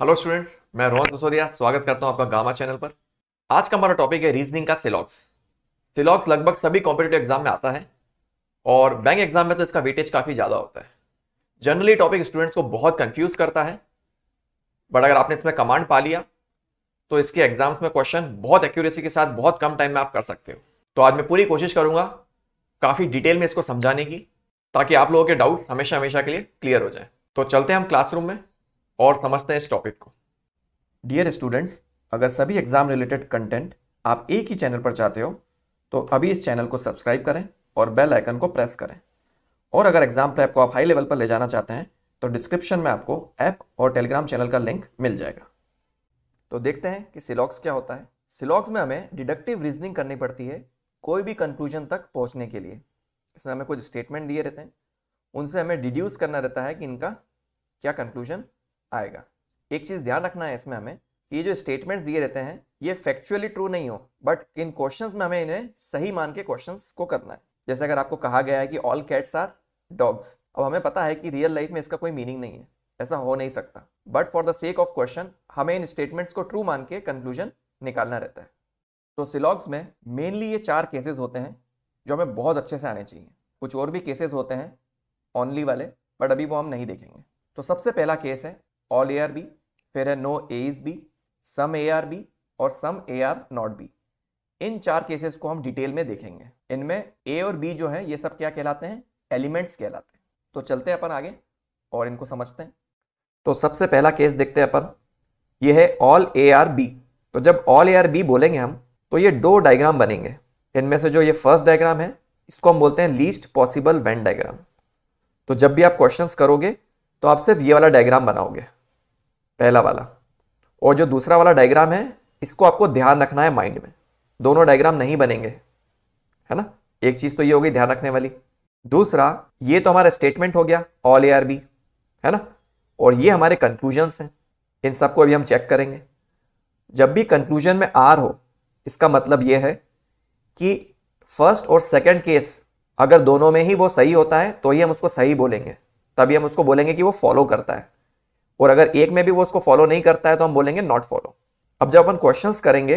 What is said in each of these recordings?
hello students मैं रोहन दुसोदिया स्वागत करता हूं आपका गामा चैनल पर आज का हमारा टॉपिक है रीजनिंग का सिलॉक्स सिलॉक्स लगभग सभी कॉम्पिटेटिव एग्जाम में आता है और बैंक एग्जाम में तो इसका वेटेज काफ़ी ज़्यादा होता है जनरली टॉपिक स्टूडेंट्स को बहुत कंफ्यूज करता है बट अगर आपने इसमें कमांड पा लिया तो इसके एग्जाम्स में क्वेश्चन बहुत एक्यूरेसी के साथ बहुत कम टाइम में आप कर सकते हो तो आज मैं पूरी कोशिश करूंगा काफ़ी डिटेल में इसको समझाने की ताकि आप लोगों के डाउट हमेशा हमेशा के लिए क्लियर हो जाए तो चलते हैं हम क्लासरूम में और समझते हैं इस टॉपिक को डियर स्टूडेंट्स अगर सभी एग्जाम रिलेटेड कंटेंट आप एक ही चैनल पर चाहते हो तो अभी इस चैनल को सब्सक्राइब करें और बेल आइकन को प्रेस करें और अगर एग्जाम प्रेप को आप हाई लेवल पर ले जाना चाहते हैं तो डिस्क्रिप्शन में आपको ऐप और टेलीग्राम चैनल का लिंक मिल जाएगा तो देखते हैं कि सिलॉक्स क्या होता है सिलॉक्स में हमें डिडक्टिव रीजनिंग करनी पड़ती है कोई भी कंक्लूजन तक पहुंचने के लिए इसमें हमें कुछ स्टेटमेंट दिए रहते हैं उनसे हमें डिड्यूस करना रहता है कि इनका क्या कंक्लूजन आएगा एक चीज़ ध्यान रखना है इसमें हमें कि ये जो स्टेटमेंट्स दिए रहते हैं ये फैक्चुअली ट्रू नहीं हो बट इन क्वेश्चंस में हमें इन्हें सही मान के क्वेश्चंस को करना है जैसे अगर आपको कहा गया है कि ऑल कैट्स आर डॉग्स अब हमें पता है कि रियल लाइफ में इसका कोई मीनिंग नहीं है ऐसा हो नहीं सकता but for the sake of question हमें इन स्टेटमेंट्स को ट्रू मान के कंक्लूजन निकालना रहता है तो सिलॉग्स में मेनली ये चार केसेस होते हैं जो हमें बहुत अच्छे से आने चाहिए कुछ और भी केसेस होते हैं ऑनली वाले बट अभी वो हम नहीं देखेंगे तो सबसे पहला केस है ऑल ए आर बी फिर है no A is B some A are B और some A are not B इन चार केसेस को हम डिटेल में देखेंगे इनमें ए और बी जो है ये सब क्या कहलाते हैं एलिमेंट्स कहलाते हैं तो चलते हैं अपन आगे और इनको समझते हैं तो सबसे पहला केस देखते हैं अपन ये है ऑल ए आर बी तो जब ऑल ए आर बी बोलेंगे हम तो ये दो डायग्राम बनेंगे इनमें से जो ये फर्स्ट डायग्राम है इसको हम बोलते हैं लीस्ट पॉसिबल वेन डायग्राम तो जब भी आप क्वेश्चंस करोगे तो आप सिर्फ ये वाला डायग्राम बनाओगे पहला वाला और जो दूसरा वाला डायग्राम है इसको आपको ध्यान रखना है माइंड में दोनों डायग्राम नहीं बनेंगे है ना एक चीज़ तो ये होगी ध्यान रखने वाली दूसरा ये तो हमारा स्टेटमेंट हो गया ऑल ए आर बी है ना और ये हमारे कंक्लूजन्स हैं इन सबको अभी हम चेक करेंगे जब भी कंक्लूजन में आर हो इसका मतलब ये है कि फर्स्ट और सेकेंड केस अगर दोनों में ही वो सही होता है तो ही हम उसको सही बोलेंगे तभी हम उसको बोलेंगे कि वो फॉलो करता है और अगर एक में भी वो उसको फॉलो नहीं करता है तो हम बोलेंगे नॉट फॉलो अब जब अपन क्वेश्चन करेंगे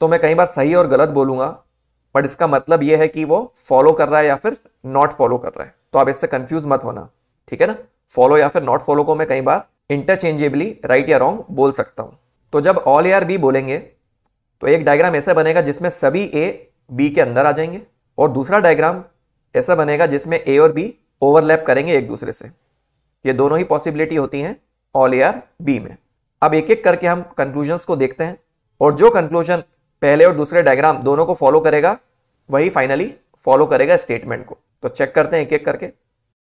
तो मैं कई बार सही और गलत बोलूंगा बट इसका मतलब ये है कि वो फॉलो कर रहा है या फिर नॉट फॉलो कर रहा है तो आप इससे कंफ्यूज मत होना ठीक है ना फॉलो या फिर नॉट फॉलो को मैं कई बार इंटरचेंजेबली राइट या रॉन्ग बोल सकता हूं तो जब ऑल या बी बोलेंगे तो एक डायग्राम ऐसा बनेगा जिसमें सभी ए बी के अंदर आ जाएंगे और दूसरा डायग्राम ऐसा बनेगा जिसमें ए और बी ओवरलैप करेंगे एक दूसरे से ये दोनों ही पॉसिबिलिटी होती हैं ऑल ए बी में अब एक एक करके हम कंक्लूजन को देखते हैं और जो कंक्लूजन पहले और दूसरे डायग्राम दोनों को फॉलो करेगा वही फाइनली फॉलो करेगा स्टेटमेंट को तो चेक करते हैं एक एक करके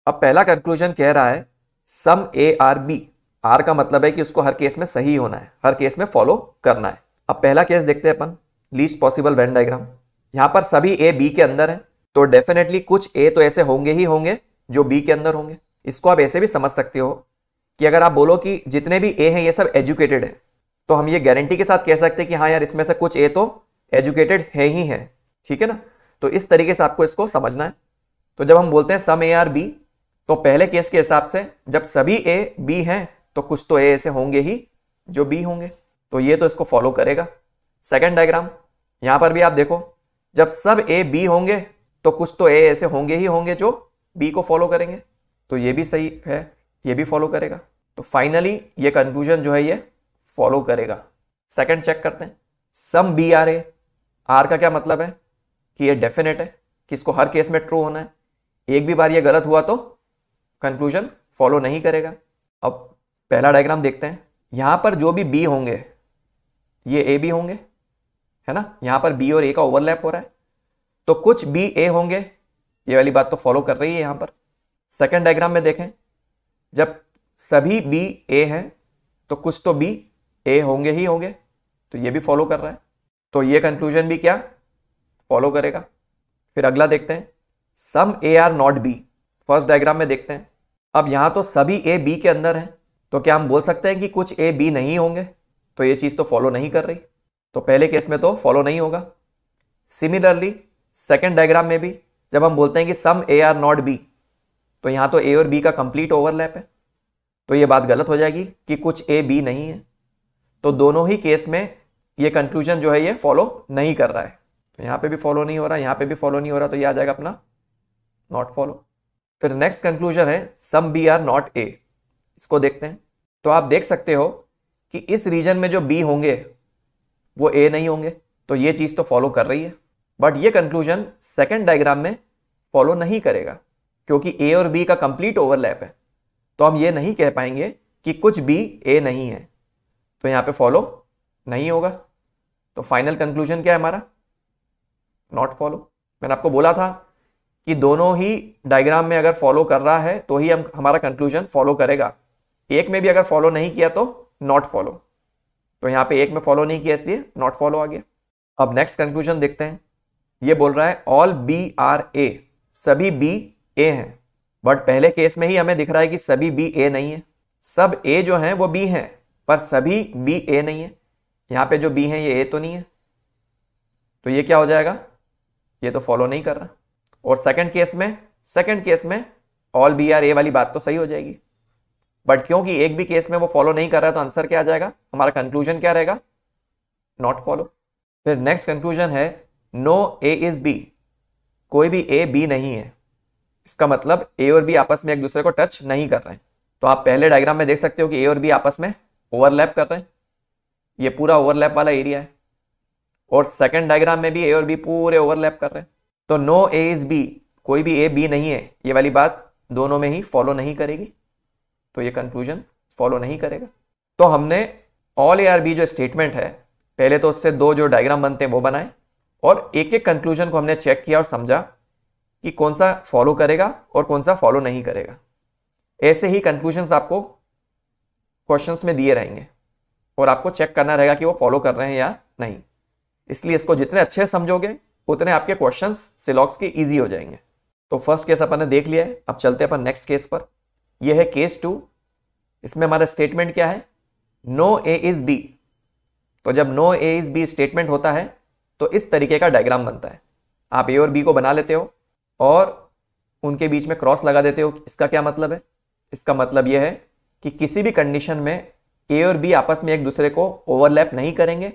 अब पहला कंक्लूजन कह रहा है some A are B are का मतलब है कि उसको हर केस में सही होना है हर केस में फॉलो करना है अब पहला केस देखते हैं अपन लीस्ट पॉसिबल वेन डायग्राम यहां पर सभी ए बी के अंदर है तो डेफिनेटली कुछ ए तो ऐसे होंगे ही होंगे जो बी के अंदर होंगे इसको आप ऐसे भी समझ सकते हो कि अगर आप बोलो कि जितने भी ए हैं ये सब एजुकेटेड हैं तो हम ये गारंटी के साथ कह सकते हैं कि हाँ यार इसमें से कुछ ए तो एजुकेटेड है ही है ठीक है ना तो इस तरीके से आपको इसको समझना है तो जब हम बोलते हैं सम ए आर बी तो पहले केस के हिसाब से जब सभी ए बी हैं तो कुछ तो ए ऐसे होंगे ही जो बी होंगे तो ये तो इसको फॉलो करेगा सेकेंड डायग्राम यहाँ पर भी आप देखो जब सब ए बी होंगे तो कुछ तो ए ऐसे होंगे ही होंगे जो बी को फॉलो करेंगे तो ये भी सही है ये भी फॉलो करेगा तो फाइनली ये कंक्लूजन जो है ये फॉलो करेगा सेकंड चेक करते हैं some B are A are का क्या मतलब है कि ये डेफिनेट है कि इसको हर केस में ट्रू होना है एक भी बार ये गलत हुआ तो कंक्लूजन फॉलो नहीं करेगा अब पहला डायग्राम देखते हैं यहाँ पर जो भी बी होंगे ये ए बी होंगे है ना यहाँ पर बी और ए का ओवरलैप हो रहा है तो कुछ बी ए होंगे ये वाली बात तो फॉलो कर रही है यहाँ पर सेकेंड डायग्राम में देखें जब सभी बी ए हैं तो कुछ तो बी ए होंगे ही होंगे तो ये भी फॉलो कर रहा है तो ये कंक्लूजन भी क्या फॉलो करेगा फिर अगला देखते हैं some A are not B first diagram में देखते हैं अब यहां तो सभी ए बी के अंदर हैं तो क्या हम बोल सकते हैं कि कुछ ए बी नहीं होंगे तो ये चीज़ तो फॉलो नहीं कर रही तो पहले केस में तो फॉलो नहीं होगा सिमिलरली सेकेंड डायग्राम में भी जब हम बोलते हैं कि some A are not B तो यहां तो ए और बी का कंप्लीट ओवरलैप है तो ये बात गलत हो जाएगी कि कुछ ए बी नहीं है तो दोनों ही केस में ये कंक्लूजन जो है ये फॉलो नहीं कर रहा है तो यहाँ पे भी फॉलो नहीं हो रहा यहाँ पे भी फॉलो नहीं हो रहा तो ये आ जाएगा अपना नॉट फॉलो फिर नेक्स्ट कंक्लूजन है some B are not A इसको देखते हैं तो आप देख सकते हो कि इस रीजन में जो बी होंगे वो ए नहीं होंगे तो ये चीज़ तो फॉलो कर रही है बट ये कंक्लूजन सेकेंड डायग्राम में फॉलो नहीं करेगा क्योंकि ए और बी का कंप्लीट ओवरलैप है तो हम ये नहीं कह पाएंगे कि कुछ बी ए नहीं है तो यहाँ पे फॉलो नहीं होगा तो फाइनल कंक्लूजन क्या है हमारा नॉट फॉलो मैंने आपको बोला था कि दोनों ही डायग्राम में अगर फॉलो कर रहा है तो ही हम हमारा कंक्लूजन फॉलो करेगा एक में भी अगर फॉलो नहीं किया तो नॉट फॉलो तो यहाँ पे एक में फॉलो नहीं किया इसलिए नॉट फॉलो आ गया अब नेक्स्ट कंक्लूजन देखते हैं ये बोल रहा है ऑल बी आर ए सभी बी ए हैं बट पहले केस में ही हमें दिख रहा है कि सभी बी ए नहीं है सब ए जो हैं वो बी हैं पर सभी बी ए नहीं है यहाँ पे जो बी हैं ये ए तो नहीं है तो ये क्या हो जाएगा ये तो फॉलो नहीं कर रहा और सेकंड केस में सेकंड केस में ऑल बी आर ए वाली बात तो सही हो जाएगी बट क्योंकि एक भी केस में वो फॉलो नहीं कर रहा तो आंसर क्या आ जाएगा हमारा कंक्लूजन क्या रहेगा नॉट फॉलो फिर नेक्स्ट कंक्लूजन है नो ए इज बी कोई भी ए बी नहीं है इसका मतलब ए और बी आपस में एक दूसरे को टच नहीं कर रहे हैं तो आप पहले डायग्राम में देख सकते हो कि ए और बी आपस में ओवरलैप कर रहे हैं ये पूरा ओवरलैप वाला एरिया है और सेकेंड डायग्राम में भी ए और बी पूरे ओवरलैप कर रहे हैं तो नो ए इज बी कोई भी ए बी नहीं है ये वाली बात दोनों में ही फॉलो नहीं करेगी तो ये कंक्लूजन फॉलो नहीं करेगा तो हमने ऑल ए आर बी जो स्टेटमेंट है पहले तो उससे दो जो डायग्राम बनते हैं वो बनाए और एक एक कंक्लूजन को हमने चेक किया और समझा कि कौन सा फॉलो करेगा और कौन सा फॉलो नहीं करेगा ऐसे ही कंक्लूजन आपको क्वेश्चंस में दिए रहेंगे और आपको चेक करना रहेगा कि वो फॉलो कर रहे हैं या नहीं इसलिए इसको जितने अच्छे समझोगे उतने आपके क्वेश्चन सिलॉक्स के ईजी हो जाएंगे तो फर्स्ट केस अपन ने देख लिया है अब चलते हैं अपन नेक्स्ट केस पर यह है केस टू इसमें हमारा स्टेटमेंट क्या है नो ए इज बी तो जब no A is B statement होता है तो इस तरीके का डायग्राम बनता है आप ए और बी को बना लेते हो और उनके बीच में क्रॉस लगा देते हो इसका क्या मतलब है इसका मतलब यह है कि किसी भी कंडीशन में ए और बी आपस में एक दूसरे को ओवरलैप नहीं करेंगे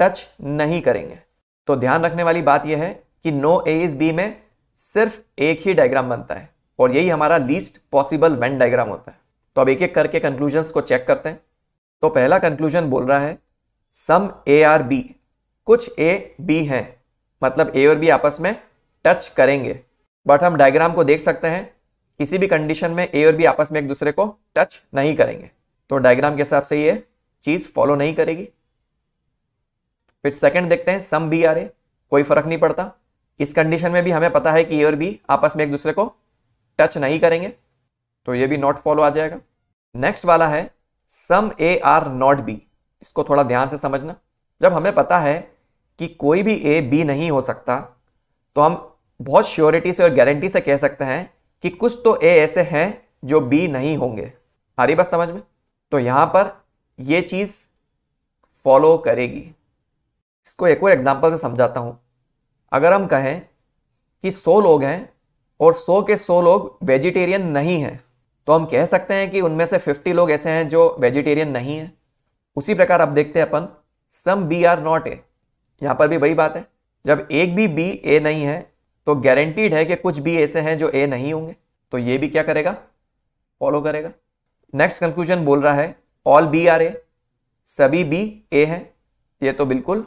टच नहीं करेंगे तो ध्यान रखने वाली बात यह है कि नो ए इज बी में सिर्फ एक ही डायग्राम बनता है और यही हमारा लीस्ट पॉसिबल वेन डायग्राम होता है तो अब एक एक करके कंक्लूजन को चेक करते हैं तो पहला कंक्लूजन बोल रहा है सम ए आर बी कुछ ए बी हैं मतलब ए और बी आपस में टच करेंगे बट हम डायग्राम को देख सकते हैं किसी भी कंडीशन में ए और बी आपस में एक दूसरे को टच नहीं करेंगे तो डायग्राम के हिसाब से ये चीज फॉलो नहीं करेगी फिर सेकंड देखते हैं सम बी आर ए कोई फर्क नहीं पड़ता इस कंडीशन में भी हमें पता है कि ए और बी आपस में एक दूसरे को टच नहीं करेंगे तो ये भी नॉट फॉलो आ जाएगा नेक्स्ट वाला है some A are not B इसको थोड़ा ध्यान से समझना जब हमें पता है कि कोई भी ए बी नहीं हो सकता तो हम बहुत श्योरिटी से और गारंटी से कह सकते हैं कि कुछ तो ए ऐसे हैं जो बी नहीं होंगे आ रही बात समझ में तो यहां पर यह चीज़ फॉलो करेगी इसको एक और एग्जाम्पल से समझाता हूं अगर हम कहें कि सौ लोग हैं और सौ के सौ लोग वेजिटेरियन नहीं हैं तो हम कह सकते हैं कि उनमें से फिफ्टी लोग ऐसे हैं जो वेजिटेरियन नहीं हैं उसी प्रकार अब देखते हैं अपन some B are not A यहाँ पर भी वही बात है जब एक भी बी ए नहीं है तो गारंटीड है कि कुछ भी ऐसे हैं जो ए नहीं होंगे तो ये भी क्या करेगा फॉलो करेगा नेक्स्ट कंक्लूजन बोल रहा है ऑल बी आर ए सभी बी ए हैं ये तो बिल्कुल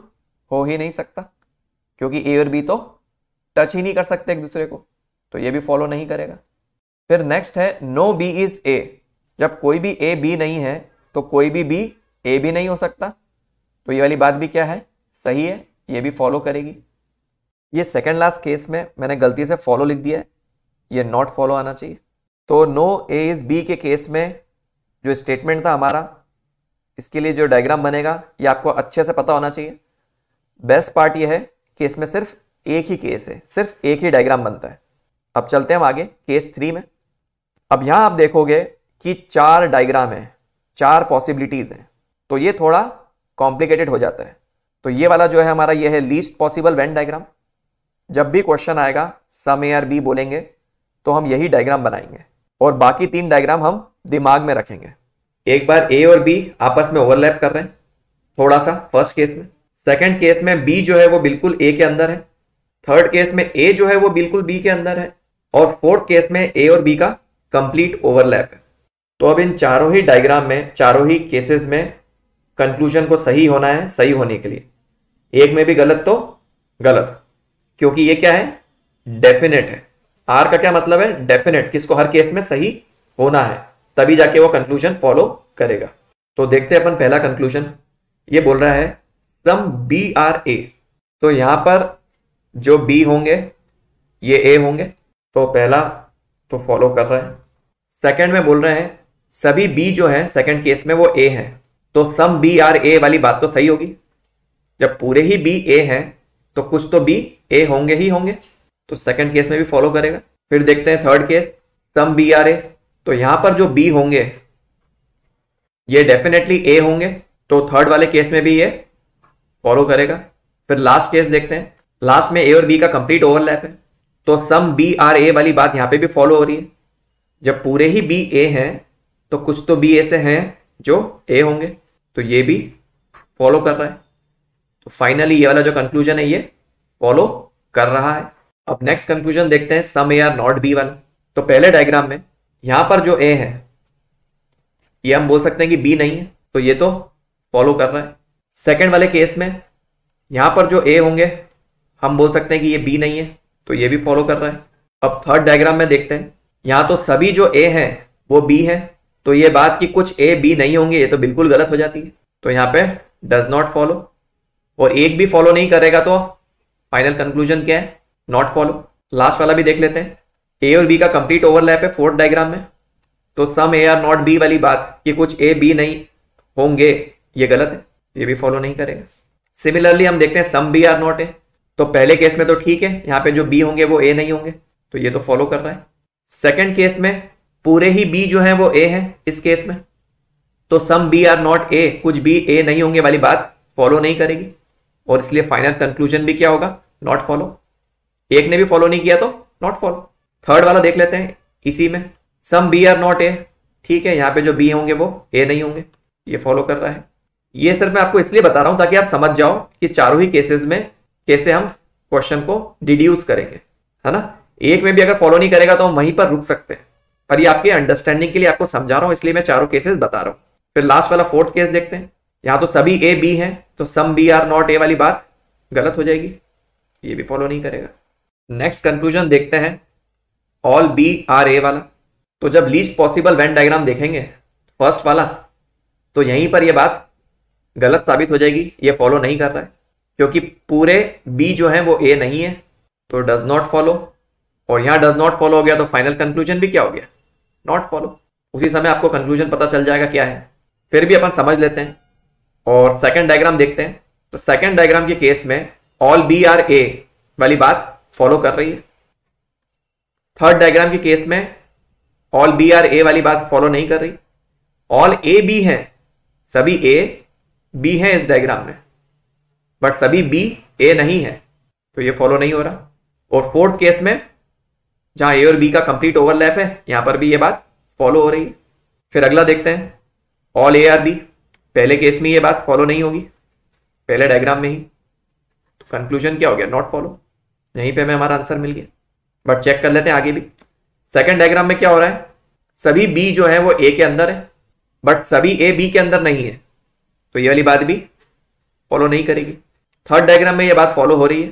हो ही नहीं सकता क्योंकि ए और बी तो टच ही नहीं कर सकते एक दूसरे को तो ये भी फॉलो नहीं करेगा फिर नेक्स्ट है नो बी इज ए जब कोई भी ए बी नहीं है तो कोई भी बी ए भी नहीं हो सकता तो ये वाली बात भी क्या है सही है ये भी फॉलो करेगी ये सेकेंड लास्ट केस में मैंने गलती से फॉलो लिख दिया है ये नॉट फॉलो आना चाहिए तो नो ए इज बी के केस में जो स्टेटमेंट था हमारा इसके लिए जो डायग्राम बनेगा ये आपको अच्छे से पता होना चाहिए बेस्ट पार्ट ये है कि इसमें सिर्फ एक ही केस है सिर्फ एक ही डायग्राम बनता है अब चलते हैं हम आगे केस थ्री में अब यहाँ आप देखोगे कि चार डायग्राम है चार पॉसिबिलिटीज़ हैं तो ये थोड़ा कॉम्प्लिकेटेड हो जाता है तो ये वाला जो है हमारा ये है लीस्ट पॉसिबल वेन डायग्राम जब भी क्वेश्चन आएगा सम ए आर बी बोलेंगे तो हम यही डायग्राम बनाएंगे और बाकी तीन डायग्राम हम दिमाग में रखेंगे एक बार ए और बी आपस में ओवरलैप कर रहे हैं थोड़ा सा फर्स्ट केस में सेकंड केस में बी जो है वो बिल्कुल ए के अंदर है थर्ड केस में ए जो है वो बिल्कुल बी के अंदर है और फोर्थ केस में ए और बी का कंप्लीट ओवरलैप है तो अब इन चारों ही डायग्राम में चारों ही केसेस में कंक्लूजन को सही होना है सही होने के लिए एक में भी गलत तो गलत क्योंकि ये क्या है डेफिनेट है आर का क्या मतलब है डेफिनेट किसको हर केस में सही होना है तभी जाके वो कंक्लूजन फॉलो करेगा तो देखते हैं अपन पहला कंक्लूजन ये बोल रहा है सम बी आर ए तो यहां पर जो बी होंगे ये ए होंगे तो पहला तो फॉलो कर रहा है सेकंड में बोल रहे हैं सभी बी जो है सेकंड केस में वो ए है तो सम बी आर ए वाली बात तो सही होगी जब पूरे ही बी ए हैं तो कुछ तो बी ए होंगे ही होंगे तो सेकंड केस में भी फॉलो करेगा फिर देखते हैं third case some B are A तो यहां पर जो बी होंगे ये डेफिनेटली ए होंगे तो थर्ड वाले केस में भी ये फॉलो करेगा फिर लास्ट केस देखते हैं लास्ट में ए और बी का कंप्लीट ओवरलैप है तो सम बी आर ए वाली बात यहां पे भी फॉलो हो रही है जब पूरे ही बी ए हैं तो कुछ तो बी ऐसे हैं जो ए होंगे तो ये भी फॉलो कर रहा है तो फाइनली ये वाला जो कंक्लूजन है ये फॉलो कर रहा है अब नेक्स्ट कंक्लूजन देखते हैं some A are not B one तो पहले डायग्राम में यहां पर जो ए है ये हम बोल सकते हैं कि बी नहीं है तो ये तो फॉलो कर रहा है सेकेंड वाले केस में यहां पर जो ए होंगे हम बोल सकते हैं कि ये बी नहीं है तो ये भी फॉलो कर रहा है अब थर्ड डायग्राम में देखते हैं यहां तो सभी जो ए हैं वो बी है तो ये बात कि कुछ ए बी नहीं होंगे ये तो बिल्कुल गलत हो जाती है तो यहां पे डज नॉट फॉलो और एक भी फॉलो नहीं करेगा तो फाइनल कंक्लूजन क्या है नॉट फॉलो लास्ट वाला भी देख लेते हैं ए और बी का कंप्लीट ओवरलैप है फोर्थ डायग्राम में तो some A are not B वाली बात कि कुछ ए बी नहीं होंगे ये गलत है ये भी फॉलो नहीं करेगा सिमिलरली हम देखते हैं some B are not A तो पहले केस में तो ठीक है यहाँ पे जो बी होंगे वो ए नहीं होंगे तो ये तो फॉलो कर रहा है सेकेंड केस में पूरे ही बी जो है वो ए है इस केस में तो some B are not A कुछ बी ए नहीं होंगे वाली बात फॉलो नहीं करेगी और इसलिए फाइनल कंक्लूजन भी क्या होगा नॉट फॉलो एक ने भी फॉलो नहीं किया तो नॉट फॉलो थर्ड वाला देख लेते हैं इसी में some B are not A ठीक है यहाँ पे जो बी होंगे वो ए नहीं होंगे ये फॉलो कर रहा है ये सर मैं आपको इसलिए बता रहा हूं ताकि आप समझ जाओ कि चारों ही केसेस में कैसे हम क्वेश्चन को डिड्यूस करेंगे है ना एक में भी अगर फॉलो नहीं करेगा तो हम वहीं पर रुक सकते हैं पर ये आपके अंडरस्टैंडिंग के लिए आपको समझा रहा हूँ इसलिए मैं चारों केसेस बता रहा हूँ फिर लास्ट वाला फोर्थ केस देखते हैं यहां तो सभी ए बी हैं तो some B are not A वाली बात गलत हो जाएगी ये भी फॉलो नहीं करेगा नेक्स्ट कंक्लूजन देखते हैं ऑल बी आर ए वाला तो जब लीस्ट पॉसिबल वेन डायग्राम देखेंगे फर्स्ट वाला तो यहीं पर यह बात गलत साबित हो जाएगी ये फॉलो नहीं कर रहा है क्योंकि पूरे बी जो है वो ए नहीं है तो डज नॉट फॉलो और यहाँ डज नॉट फॉलो हो गया तो फाइनल कंक्लूजन भी क्या हो गया नॉट फॉलो उसी समय आपको कंक्लूजन पता चल जाएगा क्या है फिर भी अपन समझ लेते हैं और सेकंड डायग्राम देखते हैं तो सेकंड डायग्राम के केस में ऑल बी आर ए वाली बात फॉलो कर रही है थर्ड डायग्राम के केस में ऑल बी आर ए वाली बात फॉलो नहीं कर रही ऑल ए बी है सभी ए बी है इस डायग्राम में बट सभी बी ए नहीं है तो ये फॉलो नहीं हो रहा और फोर्थ केस में जहां ए और बी का कंप्लीट ओवरलैप है यहां पर भी ये बात फॉलो हो रही है फिर अगला देखते हैं ऑल ए आर बी पहले केस में ये बात फॉलो नहीं होगी पहले डायग्राम में ही तो कंक्लूजन क्या हो गया नॉट फॉलो यहीं पे हमें हमारा आंसर मिल गया बट चेक कर लेते हैं आगे भी सेकंड डायग्राम में क्या हो रहा है सभी बी जो है वो ए के अंदर है बट सभी ए बी के अंदर नहीं है तो ये वाली बात भी फॉलो नहीं करेगी थर्ड डायग्राम में यह बात फॉलो हो रही है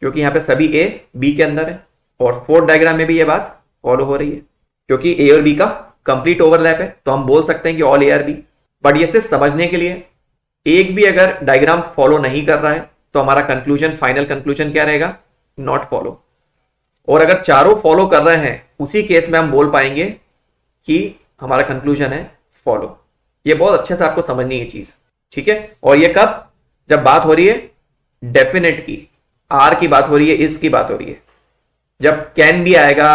क्योंकि यहाँ पे सभी ए बी के अंदर है और फोर्थ डायग्राम में भी ये बात फॉलो हो रही है क्योंकि ए और बी का कंप्लीट ओवरलैप है तो हम बोल सकते हैं कि all A are B but ये सिर्फ समझने के लिए एक भी अगर डायग्राम फॉलो नहीं कर रहा है तो हमारा कंक्लूजन फाइनल कंक्लूजन क्या रहेगा नॉट फॉलो और अगर चारों फॉलो कर रहे हैं उसी केस में हम बोल पाएंगे कि हमारा कंक्लूजन है फॉलो ये बहुत अच्छे से आपको समझनी है चीज ठीक है और ये कब जब बात हो रही है डेफिनेट की आर की बात हो रही है इस की बात हो रही है जब कैन भी आएगा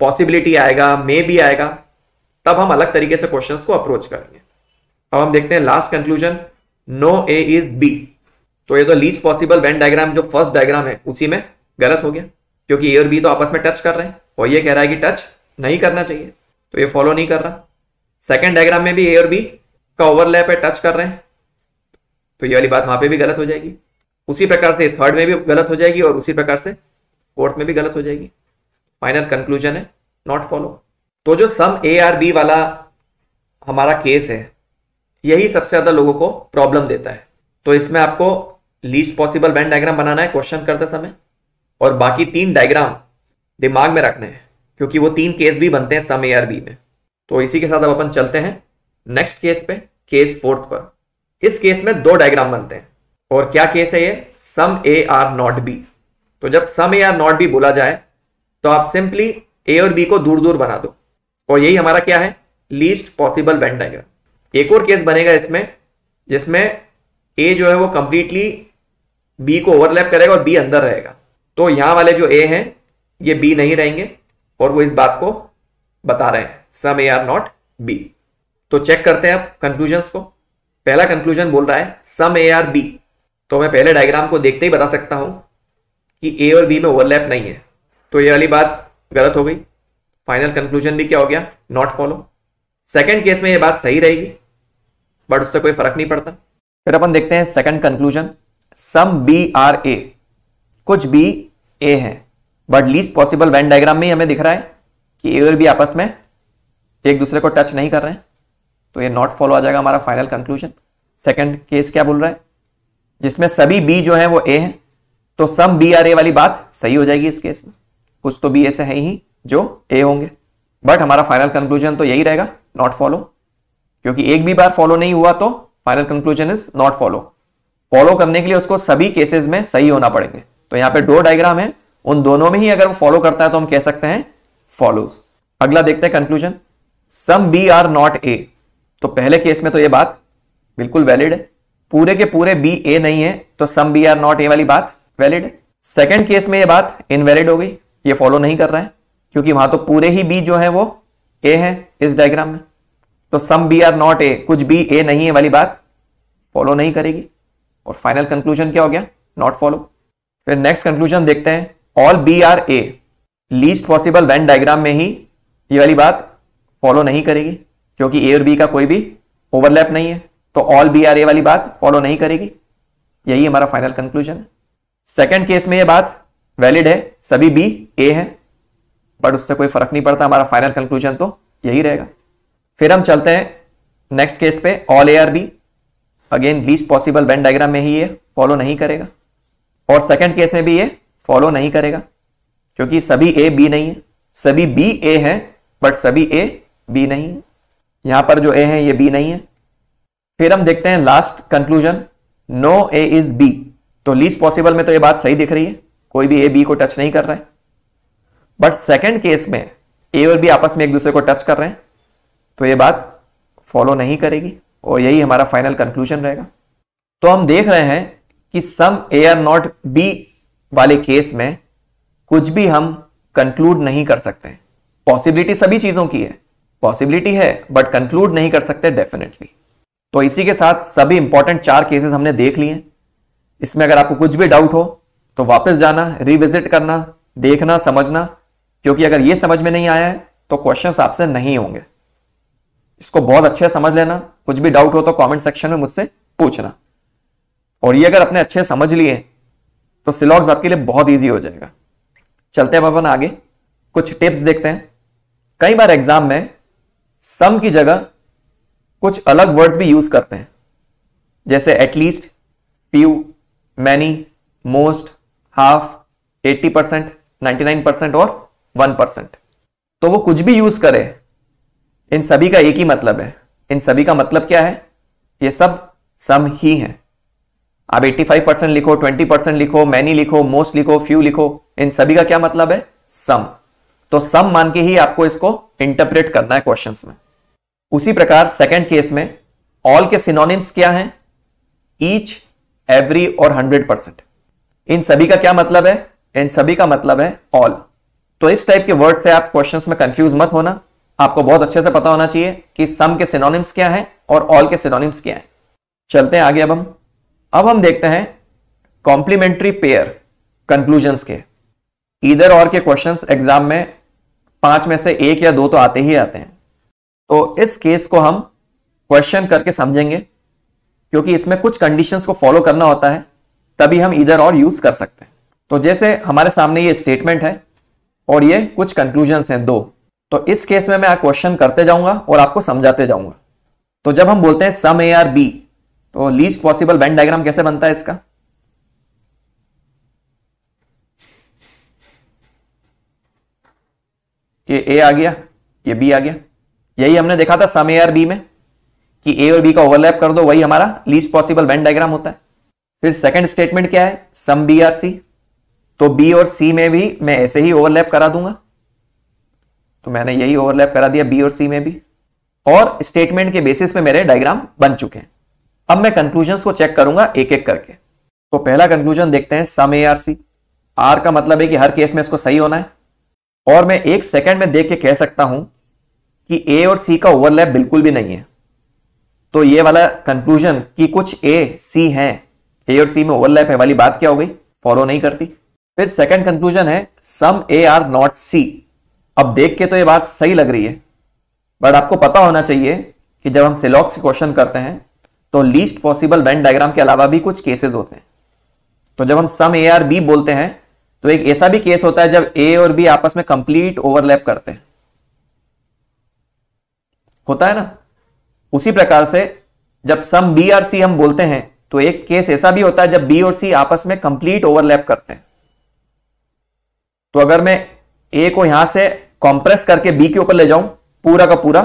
पॉसिबिलिटी आएगा मे भी आएगा तब हम अलग तरीके से क्वेश्चंस को अप्रोच करेंगे अब हम देखते हैं last conclusion no A is B तो ये तो लीस्ट पॉसिबल वेन डायग्राम जो फर्स्ट डायग्राम है उसी में गलत हो गया क्योंकि ए और बी तो आपस में टच कर रहे हैं और ये कह रहा है कि टच नहीं करना चाहिए तो ये फॉलो नहीं कर रहा सेकेंड डायग्राम में भी ए और बी का ओवरलैप है टच कर रहे हैं तो ये वाली बात वहां पे भी गलत हो जाएगी उसी प्रकार से थर्ड में भी गलत हो जाएगी और उसी प्रकार से फोर्थ में भी गलत हो जाएगी फाइनल कंक्लूजन है नॉट फॉलो तो जो सम ए आर बी वाला हमारा केस है यही सबसे ज्यादा लोगों को प्रॉब्लम देता है तो इसमें आपको लीस्ट पॉसिबल बैंड डायग्राम बनाना है क्वेश्चन करते समय और बाकी तीन डायग्राम दिमाग में रखने हैं क्योंकि वो तीन केस भी बनते हैं सम ए आर बी में तो इसी के साथ अब अपन चलते हैं नेक्स्ट केस पे केस फोर्थ पर इस केस में दो डायग्राम बनते हैं और क्या केस है ये some A are not B तो जब some A are not B बोला जाए तो आप सिंपली ए और बी को दूर दूर बना दो और यही हमारा क्या है लीस्ट पॉसिबल बैंड डायग्राम एक और केस बनेगा इसमें जिसमें ए जो है वो कंप्लीटली बी को ओवरलैप करेगा और बी अंदर रहेगा तो यहां वाले जो ए हैं ये बी नहीं रहेंगे और वो इस बात को बता रहे हैं some A are not B तो चेक करते हैं अब कंक्लूजन को पहला कंक्लूजन बोल रहा है सम ए आर बी तो मैं पहले डायग्राम को देखते ही बता सकता हूं कि ए और बी में ओवरलैप नहीं है तो ये वाली बात गलत हो गई फाइनल कंक्लूजन भी क्या हो गया नॉट फॉलो सेकेंड केस में यह बात सही रहेगी बट उससे कोई फर्क नहीं पड़ता फिर अपन देखते हैं second conclusion some B are A कुछ बी ए है but least possible Venn diagram में ही हमें दिख रहा है कि ए और बी आपस में एक दूसरे को टच नहीं कर रहे हैं तो ये नॉट फॉलो आ जाएगा हमारा फाइनल कंक्लूजन सेकंड केस क्या बोल रहा है जिसमें सभी बी जो है वो ए है तो सम बी आर ए वाली बात सही हो जाएगी इस केस में कुछ तो बी ऐसे है ही जो ए होंगे बट हमारा फाइनल कंक्लूजन तो यही रहेगा नॉट फॉलो क्योंकि एक भी बार फॉलो नहीं हुआ तो final conclusion is not follow follow करने के लिए उसको सभी केसेस में सही होना पड़ेंगे तो यहां पे दो डायग्राम है उन दोनों में ही अगर वो फॉलो करता है तो हम कह सकते हैं फॉलोज अगला देखते हैं conclusion some B are not A तो पहले केस में तो ये बात बिल्कुल वैलिड है पूरे के पूरे बी ए नहीं है तो some B are not A वाली बात वैलिड है सेकेंड केस में ये बात इनवैलिड हो गई ये फॉलो नहीं कर रहा है क्योंकि वहां तो पूरे ही बी जो है वो ए है इस डायग्राम में तो some B are not A कुछ बी ए नहीं है वाली बात फॉलो नहीं करेगी और फाइनल कंक्लूजन क्या हो गया नॉट फॉलो फिर नेक्स्ट कंक्लूजन देखते हैं all B are A least possible Venn diagram में ही ये वाली बात फॉलो नहीं करेगी क्योंकि ए और बी का कोई भी ओवरलैप नहीं है तो ऑल बी आर ए वाली बात फॉलो नहीं करेगी यही हमारा फाइनल कंक्लूजन है सेकेंड केस में यह बात वैलिड है सभी बी ए है बट उससे कोई फर्क नहीं पड़ता हमारा फाइनल कंक्लूजन तो यही रहेगा फिर हम चलते हैं नेक्स्ट केस पे all A are B again least possible Venn diagram में ही ये फॉलो नहीं करेगा और सेकंड केस में भी ये फॉलो नहीं करेगा क्योंकि सभी ए बी नहीं है सभी बी ए है बट सभी ए बी नहीं है यहां पर जो ए है ये बी नहीं है फिर हम देखते हैं last conclusion no A is B तो लीस्ट पॉसिबल में तो ये बात सही दिख रही है कोई भी ए बी को टच नहीं कर रहा है बट सेकेंड केस में ए और बी आपस में एक दूसरे को टच कर रहे हैं तो ये बात फॉलो नहीं करेगी और यही हमारा फाइनल कंक्लूजन रहेगा तो हम देख रहे हैं कि some A are not B वाले केस में कुछ भी हम कंक्लूड नहीं कर सकते पॉसिबिलिटी सभी चीजों की है पॉसिबिलिटी है बट कंक्लूड नहीं कर सकते डेफिनेटली तो इसी के साथ सभी इंपॉर्टेंट चार केसेस हमने देख लिए इसमें अगर आपको कुछ भी डाउट हो तो वापस जाना रिविजिट करना देखना समझना क्योंकि अगर ये समझ में नहीं आया है तो क्वेश्चंस आपसे नहीं होंगे इसको बहुत अच्छे से समझ लेना कुछ भी डाउट हो तो कमेंट सेक्शन में मुझसे पूछना और ये अगर अपने अच्छे समझ लिए तो सिलॉग्स आपके लिए बहुत ईजी हो जाएगा चलते हैं अपन आगे कुछ टिप्स देखते हैं कई बार एग्जाम में सम की जगह कुछ अलग वर्ड्स भी यूज करते हैं जैसे at least few many most half 80 percent ninety percent और 1 परसेंट तो वो कुछ भी यूज करे इन सभी का एक ही मतलब है इन सभी का मतलब क्या है ये सब सम ही है आप 85 परसेंट लिखो 20 परसेंट लिखो मैनी लिखो मोस्ट लिखो फ्यू लिखो इन सभी का क्या मतलब है सम तो सम मान के ही आपको इसको इंटरप्रेट करना है क्वेश्चन में उसी प्रकार सेकेंड केस में ऑल के सिनोनिम्स क्या हैं ईच एवरी और हंड्रेड परसेंट इन सभी का क्या मतलब है इन सभी का मतलब है ऑल तो इस टाइप के वर्ड से आप क्वेश्चंस में कंफ्यूज मत होना आपको बहुत अच्छे से पता होना चाहिए कि सम के सिनोनिम्स क्या हैं और ऑल के सिनोनिम्स क्या हैं चलते हैं आगे अब हम अब हम देखते हैं कॉम्प्लीमेंट्री पेयर कंक्लूजन के इधर और के क्वेश्चन एग्जाम में पांच में से एक या दो तो आते ही आते हैं तो इस केस को हम क्वेश्चन करके समझेंगे क्योंकि इसमें कुछ कंडीशंस को फॉलो करना होता है तभी हम इधर और यूज कर सकते हैं तो जैसे हमारे सामने ये स्टेटमेंट है और ये कुछ कंक्लूजन हैं दो तो इस केस में मैं क्वेश्चन करते जाऊंगा और आपको समझाते जाऊंगा तो जब हम बोलते हैं सम ए आर बी तो लीस्ट पॉसिबल वेन डायग्राम कैसे बनता है इसका ये ए आ गया ये बी आ गया यही हमने देखा था सम ए आर बी में कि ए और बी का ओवरलैप कर दो वही हमारा लीस्ट पॉसिबल वेन डायग्राम होता है फिर सेकंड स्टेटमेंट क्या है सम बी आर सी तो बी और सी में भी मैं ऐसे ही ओवरलैप करा दूंगा तो मैंने यही ओवरलैप करा दिया बी और सी में भी और स्टेटमेंट के बेसिस पे मेरे डायग्राम बन चुके हैं अब मैं कंक्लूजन को चेक करूंगा एक एक करके तो पहला कंक्लूजन देखते हैं some A R C R का मतलब है कि हर केस में इसको सही होना है और मैं एक सेकंड में देख के कह सकता हूं कि ए और सी का ओवरलैप बिल्कुल भी नहीं है तो ये वाला कंक्लूजन कि कुछ ए सी है ए और सी में ओवरलैप है वाली बात क्या हो गई फॉलो नहीं करती फिर सेकंड कंक्लूजन है सम ए आर नॉट सी अब देख के तो ये बात सही लग रही है बट आपको पता होना चाहिए कि जब हम सिलॉक्स क्वेश्चन करते हैं तो लीस्ट पॉसिबल वेन डायग्राम के अलावा भी कुछ केसेस होते हैं तो जब हम सम ए आर बी बोलते हैं तो एक ऐसा भी केस होता है जब ए और बी आपस में कंप्लीट ओवरलैप करते हैं होता है ना उसी प्रकार से जब सम बी आर सी हम बोलते हैं तो एक केस ऐसा भी होता है जब बी और सी आपस में कंप्लीट ओवरलैप करते हैं तो अगर मैं ए को यहां से कॉम्प्रेस करके बी के ऊपर ले जाऊं पूरा का पूरा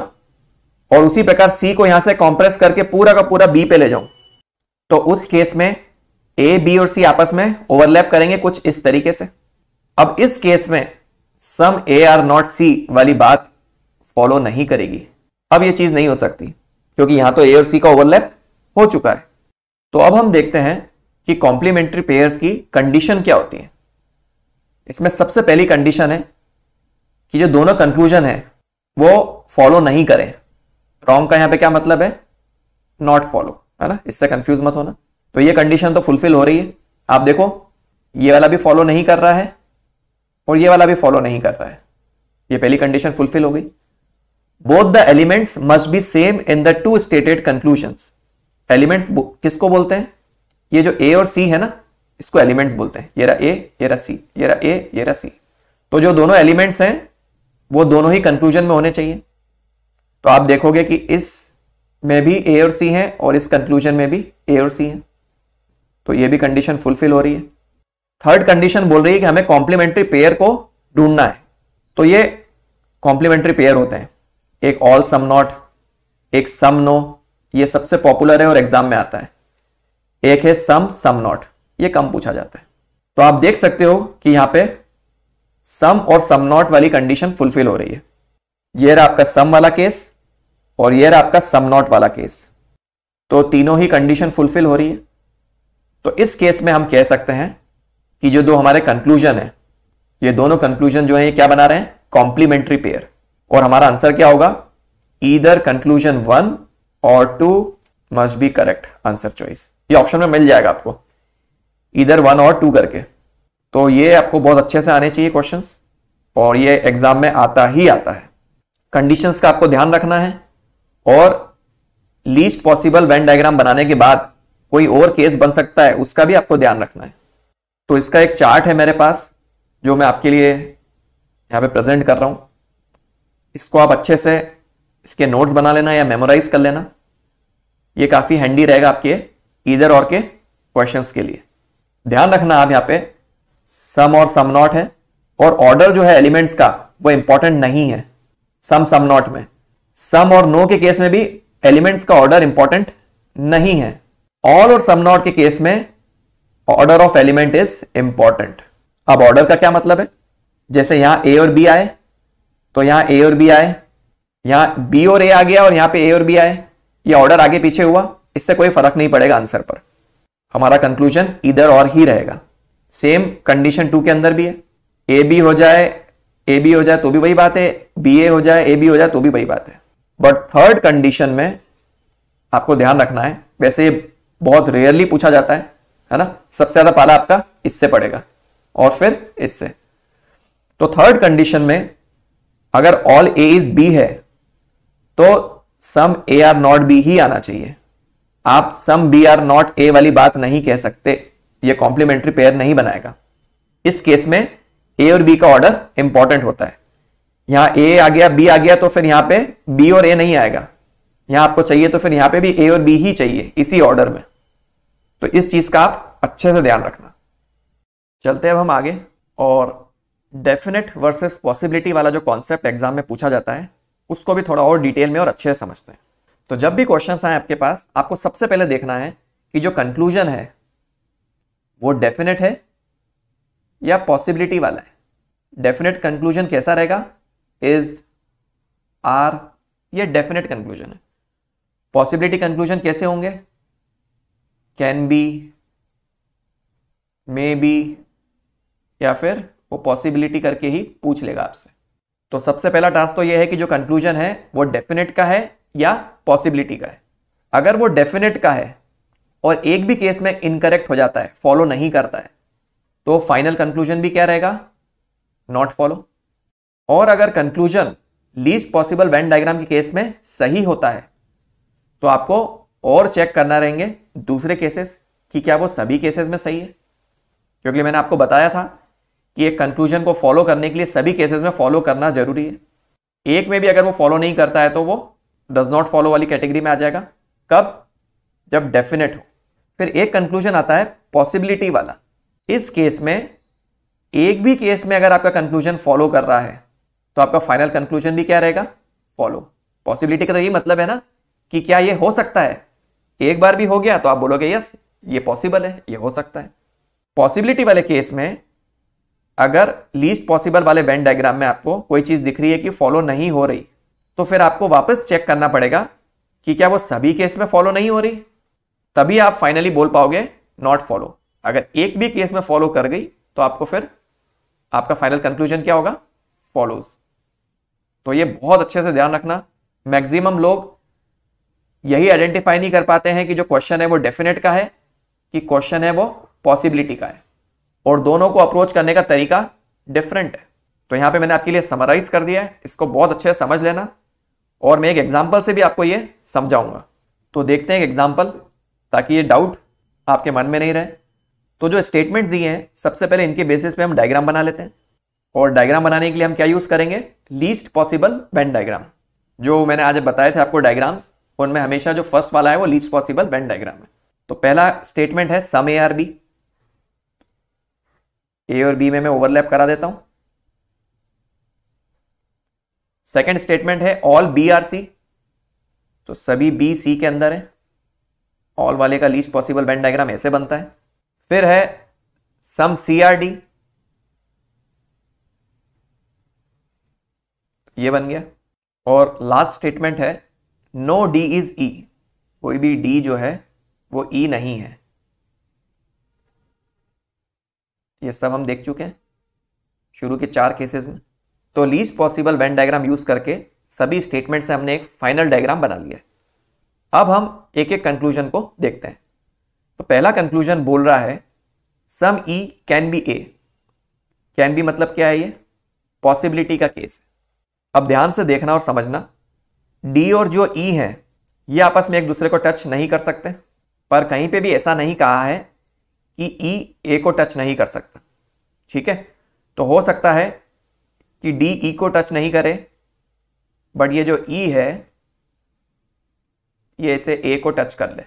और उसी प्रकार सी को यहां से कॉम्प्रेस करके पूरा का पूरा बी पे ले जाऊं तो उस केस में ए बी और सी आपस में ओवरलैप करेंगे कुछ इस तरीके से अब इस केस में सम ए आर नॉट सी वाली बात फॉलो नहीं करेगी अब यह चीज नहीं हो सकती क्योंकि यहां तो ए और सी का ओवरलैप हो चुका है तो अब हम देखते हैं कि कॉम्प्लीमेंट्री पेयर्स की कंडीशन क्या होती है इसमें सबसे पहली कंडीशन है कि जो दोनों कंक्लूजन है वो फॉलो नहीं करें रॉन्ग का यहां पे क्या मतलब है नॉट फॉलो है ना इससे कंफ्यूज मत होना तो ये कंडीशन तो फुलफिल हो रही है आप देखो ये वाला भी फॉलो नहीं कर रहा है और ये वाला भी फॉलो नहीं कर रहा है ये पहली कंडीशन फुलफिल हो गई both the elements must be same in the two stated conclusion elements किसको बोलते हैं ये जो ए और सी है ना इसको एलिमेंट्स बोलते हैं ये रहा ए ये रहा सी ये रहा ए ये रहा सी तो जो दोनों एलिमेंट्स हैं वो दोनों ही कंक्लूजन में होने चाहिए तो आप देखोगे कि इस में भी ए और सी है और इस कंक्लूजन में भी ए और सी है तो ये भी कंडीशन फुलफिल हो रही है थर्ड कंडीशन बोल रही है कि हमें कॉम्प्लीमेंट्री पेयर को ढूंढना है तो ये कॉम्प्लीमेंट्री पेयर होते हैं एक ऑल सम नॉट एक सम नो ये सबसे पॉपुलर है और एग्जाम में आता है एक है सम सम नॉट ये कम पूछा जाता है तो आप देख सकते हो कि यहाँ पे सम और सम नॉट वाली कंडीशन फुलफिल हो रही है यह रहा आपका सम वाला केस और यह रहा आपका सम नॉट वाला केस तो तीनों ही कंडीशन फुलफिल हो रही है तो इस केस में हम कह सकते हैं कि जो दो हमारे कंक्लूजन है ये दोनों कंक्लूजन जो है ये क्या बना रहे हैं कॉम्प्लीमेंट्री पेयर और हमारा आंसर क्या होगा ईदर कंक्लूजन वन और two must be correct answer choice ये ऑप्शन में मिल जाएगा आपको इधर वन और टू करके तो ये आपको बहुत अच्छे से आने चाहिए क्वेश्चन और ये एग्जाम में आता ही आता है कंडीशन का आपको ध्यान रखना है और लीस्ट पॉसिबल वेन डायग्राम बनाने के बाद कोई और केस बन सकता है उसका भी आपको ध्यान रखना है तो इसका एक चार्ट है मेरे पास जो मैं आपके लिए यहाँ पे प्रेजेंट कर रहा हूं इसको आप अच्छे से इसके नोट्स बना लेना या मेमोराइज कर लेना ये काफ़ी हैंडी रहेगा आपके इधर और के क्वेश्चंस के लिए ध्यान रखना आप यहाँ पे सम और सम नॉट है और ऑर्डर जो है एलिमेंट्स का वो इंपॉर्टेंट नहीं है सम सम नॉट में सम और नो के केस में भी एलिमेंट्स का ऑर्डर इंपॉर्टेंट नहीं है ऑल और सम नॉट के केस में order of element is important अब ऑर्डर का क्या मतलब है जैसे यहां ए और बी आए तो यहां ए और बी आए यहां बी और ए आ गया और यहां पे ए और बी आए ये ऑर्डर आगे पीछे हुआ इससे कोई फर्क नहीं पड़ेगा आंसर पर हमारा कंक्लूजन इधर और ही रहेगा सेम कंडीशन टू के अंदर भी है ए बी हो जाए ए बी हो जाए तो भी वही बात है बी ए हो जाए ए बी हो जाए तो भी वही बात है बट थर्ड कंडीशन में आपको ध्यान रखना है वैसे बहुत रेयरली पूछा जाता है है ना सबसे ज्यादा पाला आपका इससे पड़ेगा और फिर इससे तो थर्ड कंडीशन में अगर ऑल ए इज बी है तो some A are not B ही आना चाहिए आप some B are not A वाली बात नहीं कह सकते ये कॉम्प्लीमेंट्री पेयर नहीं बनाएगा इस केस में ए और बी का ऑर्डर इंपॉर्टेंट होता है यहां ए आ गया बी आ गया तो फिर यहां पे बी और ए नहीं आएगा यहां आपको चाहिए तो फिर यहां पे भी ए और बी ही चाहिए इसी ऑर्डर में तो इस चीज का आप अच्छे से ध्यान रखना चलते हैं अब हम आगे और डेफिनेट वर्सेस पॉसिबिलिटी वाला जो कॉन्सेप्ट एग्जाम में पूछा जाता है उसको भी थोड़ा और डिटेल में और अच्छे से समझते हैं तो जब भी क्वेश्चन आए आपके पास आपको सबसे पहले देखना है कि जो कंक्लूजन है वो डेफिनेट है या पॉसिबिलिटी वाला है डेफिनेट कंक्लूजन कैसा रहेगा इज आर ये डेफिनेट कंक्लूजन है पॉसिबिलिटी कंक्लूजन कैसे होंगे कैन बी मे बी या फिर वो पॉसिबिलिटी करके ही पूछ लेगा आपसे तो सबसे पहला टास्क तो ये है कि जो कंक्लूजन है वो डेफिनेट का है या पॉसिबिलिटी का है अगर वो डेफिनेट का है और एक भी केस में इनकरेक्ट हो जाता है फॉलो नहीं करता है तो फाइनल कंक्लूजन भी क्या रहेगा नॉट फॉलो और अगर conclusion least possible Venn diagram के केस में सही होता है तो आपको और चेक करना रहेंगे दूसरे केसेस कि क्या वो सभी केसेस में सही है क्योंकि मैंने आपको बताया था कि एक कंक्लूजन को फॉलो करने के लिए सभी केसेस में फॉलो करना जरूरी है एक में भी अगर वो फॉलो नहीं करता है तो वो डज नॉट फॉलो वाली कैटेगरी में आ जाएगा कब जब डेफिनेट हो फिर एक कंक्लूजन आता है पॉसिबिलिटी वाला इस केस में एक भी केस में अगर आपका कंक्लूजन फॉलो कर रहा है तो आपका फाइनल कंक्लूजन भी क्या रहेगा फॉलो पॉसिबिलिटी का तो यही मतलब है ना कि क्या ये हो सकता है एक बार भी हो गया तो आप बोलोगे यस ये पॉसिबल है ये हो सकता है पॉसिबिलिटी वाले केस में अगर लीस्ट पॉसिबल वाले बैंड डायग्राम में आपको कोई चीज़ दिख रही है कि फॉलो नहीं हो रही तो फिर आपको वापस चेक करना पड़ेगा कि क्या वो सभी केस में फॉलो नहीं हो रही तभी आप फाइनली बोल पाओगे नॉट फॉलो अगर एक भी केस में फॉलो कर गई तो आपको फिर आपका फाइनल कंक्लूजन क्या होगा फॉलोज तो ये बहुत अच्छे से ध्यान रखना मैक्सिमम लोग यही आइडेंटिफाई नहीं कर पाते हैं कि जो क्वेश्चन है वो डेफिनेट का है कि क्वेश्चन है वो पॉसिबिलिटी का है और दोनों को अप्रोच करने का तरीका डिफरेंट है तो यहां पे मैंने आपके लिए समराइज कर दिया है इसको बहुत अच्छे से समझ लेना और मैं एक एग्जाम्पल से भी आपको ये समझाऊंगा तो देखते हैं एक एग्जाम्पल ताकि ये डाउट आपके मन में नहीं रहे तो जो स्टेटमेंट दिए हैं सबसे पहले इनके बेसिस पे हम डायग्राम बना लेते हैं और डायग्राम बनाने के लिए हम क्या यूज़ करेंगे लीस्ट पॉसिबल बैंड डायग्राम जो मैंने आज बताए थे आपको डायग्राम्स उनमें हमेशा जो फर्स्ट वाला है वो लीस्ट पॉसिबल बैंड डायग्राम है तो पहला स्टेटमेंट है सम ए आर बी ए और बी में मैं ओवरलैप करा देता हूं सेकेंड स्टेटमेंट है ऑल बी आर सी तो सभी बी सी के अंदर है ऑल वाले का लीस्ट पॉसिबल बैंड डायग्राम ऐसे बनता है फिर है सम सीआरडी ये बन गया और लास्ट स्टेटमेंट है नो डी इज ई कोई भी डी जो है वो ई e नहीं है ये सब हम देख चुके हैं शुरू के चार केसेस में तो least possible Venn diagram use करके सभी स्टेटमेंट से हमने एक फाइनल डायग्राम बना लिया है अब हम एक एक कंक्लूजन को देखते हैं तो पहला कंक्लूजन बोल रहा है some E can be A can be मतलब क्या है ये पॉसिबिलिटी का केस अब ध्यान से देखना और समझना डी और जो ई e है ये आपस में एक दूसरे को टच नहीं कर सकते पर कहीं पे भी ऐसा नहीं कहा है कि ई e ए को टच नहीं कर सकता ठीक है तो हो सकता है कि डी ई e को टच नहीं करे बट ये जो ई e है ये इसे ए को टच कर ले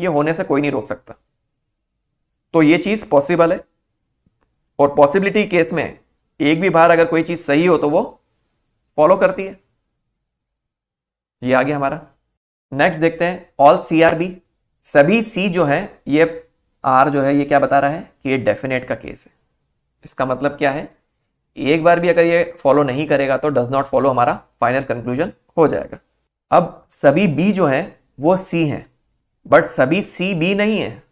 ये होने से कोई नहीं रोक सकता तो ये चीज़ पॉसिबल है और पॉसिबिलिटी केस में एक भी बार अगर कोई चीज़ सही हो तो वो फॉलो करती है ये आ गया हमारा नेक्स्ट देखते हैं ऑल सी आर बी सभी सी जो है ये आर जो है ये क्या बता रहा है कि ये डेफिनेट का केस है इसका मतलब क्या है एक बार भी अगर ये फॉलो नहीं करेगा तो डज नॉट फॉलो हमारा फाइनल कंक्लूजन हो जाएगा अब सभी बी जो हैं वो सी हैं बट सभी सी बी नहीं है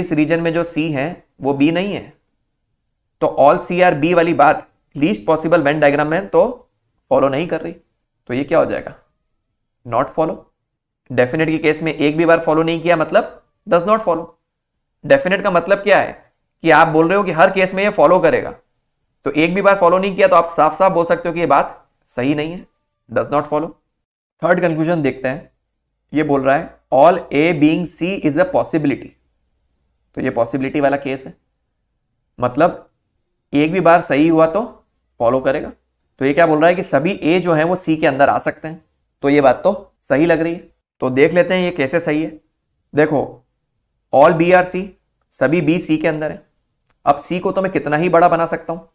इस रीजन में जो सी है वो बी नहीं है तो ऑल सी आर बी वाली बात लीस्ट पॉसिबल वेन डायग्राम में तो फॉलो नहीं कर रही तो ये क्या हो जाएगा नॉट फॉलो डेफिनेट के केस में एक भी बार फॉलो नहीं किया मतलब डज नॉट फॉलो डेफिनेट का मतलब क्या है कि आप बोल रहे हो कि हर केस में ये फॉलो करेगा तो एक भी बार फॉलो नहीं किया तो आप साफ साफ बोल सकते हो कि ये बात सही नहीं है does not follow third conclusion देखते हैं ये बोल रहा है all A being C is a possibility तो ये पॉसिबिलिटी वाला केस है मतलब एक भी बार सही हुआ तो फॉलो करेगा तो ये क्या बोल रहा है कि सभी ए जो है वो सी के अंदर आ सकते हैं तो ये बात तो सही लग रही है तो देख लेते हैं ये कैसे सही है देखो ऑल बी आर सी सभी बी सी के अंदर है अब सी को तो मैं कितना ही बड़ा बना सकता हूँ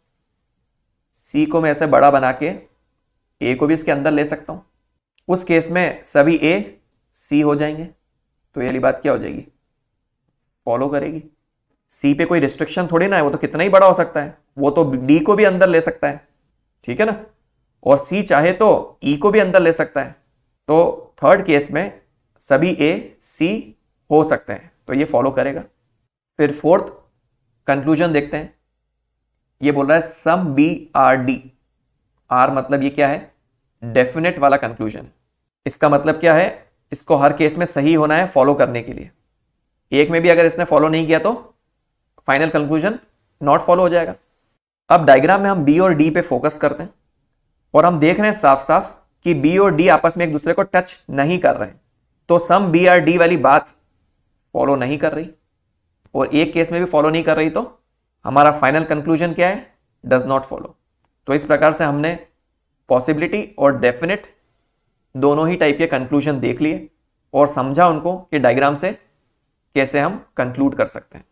सी को मैं ऐसे बड़ा बना के ए को भी इसके अंदर ले सकता हूँ उस केस में सभी ए सी हो जाएंगे तो ये बात क्या हो जाएगी फॉलो करेगी सी पे कोई रिस्ट्रिक्शन थोड़ी ना है वो तो कितना ही बड़ा हो सकता है वो तो डी को भी अंदर ले सकता है ठीक है ना और सी चाहे तो ई e को भी अंदर ले सकता है तो थर्ड केस में सभी ए सी हो सकते हैं तो ये फॉलो करेगा फिर फोर्थ कंक्लूजन देखते हैं ये बोल रहा है some B are D are मतलब ये क्या है डेफिनेट वाला कंक्लूजन इसका मतलब क्या है इसको हर केस में सही होना है फॉलो करने के लिए एक में भी अगर इसने फॉलो नहीं किया तो फाइनल कंक्लूजन नॉट फॉलो हो जाएगा अब डायग्राम में हम बी और डी पे फोकस करते हैं और हम देख रहे हैं साफ साफ कि बी और डी आपस में एक दूसरे को टच नहीं कर रहे तो सम बी आर डी वाली बात फॉलो नहीं कर रही और एक केस में भी फॉलो नहीं कर रही तो हमारा फाइनल कंक्लूजन क्या है डज नॉट फॉलो तो इस प्रकार से हमने पॉसिबिलिटी और डेफिनेट दोनों ही टाइप के कंक्लूजन देख लिए और समझा उनको कि डायग्राम से कैसे हम कंक्लूड कर सकते हैं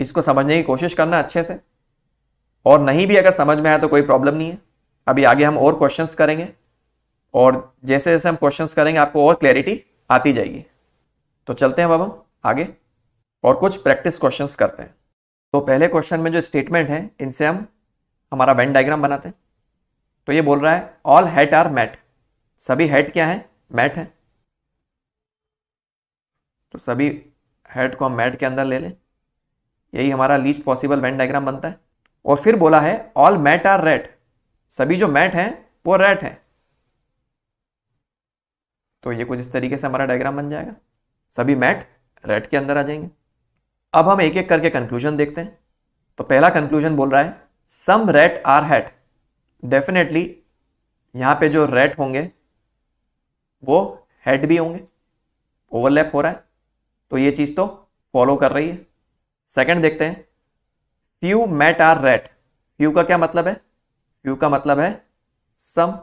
इसको समझने की कोशिश करना अच्छे से और नहीं भी अगर समझ में आया तो कोई प्रॉब्लम नहीं है अभी आगे हम और क्वेश्चंस करेंगे और जैसे जैसे हम क्वेश्चंस करेंगे आपको और क्लैरिटी आती जाएगी तो चलते हैं अब हम आगे और कुछ प्रैक्टिस क्वेश्चंस करते हैं तो पहले क्वेश्चन में जो स्टेटमेंट है इनसे हम हमारा वेन डायग्राम बनाते हैं तो ये बोल रहा है ऑल हेट आर मैट सभी हेड क्या है मैट है तो सभी हेड को हम मैट के अंदर ले लें यही हमारा लीस्ट पॉसिबल वेन डायग्राम बनता है और फिर बोला है ऑल मैट आर रेड सभी जो मैट हैं वो रेड है तो ये कुछ इस तरीके से हमारा डायग्राम बन जाएगा सभी मैट रेड के अंदर आ जाएंगे अब हम एक एक करके कंक्लूजन देखते हैं तो पहला कंक्लूजन बोल रहा है some rat are hat definitely यहां पे जो रेट होंगे वो हेड भी होंगे ओवरलैप हो रहा है तो ये चीज़ तो फॉलो कर रही है सेकंड देखते हैं few mat are rat few का क्या मतलब है फ्यू का मतलब है सम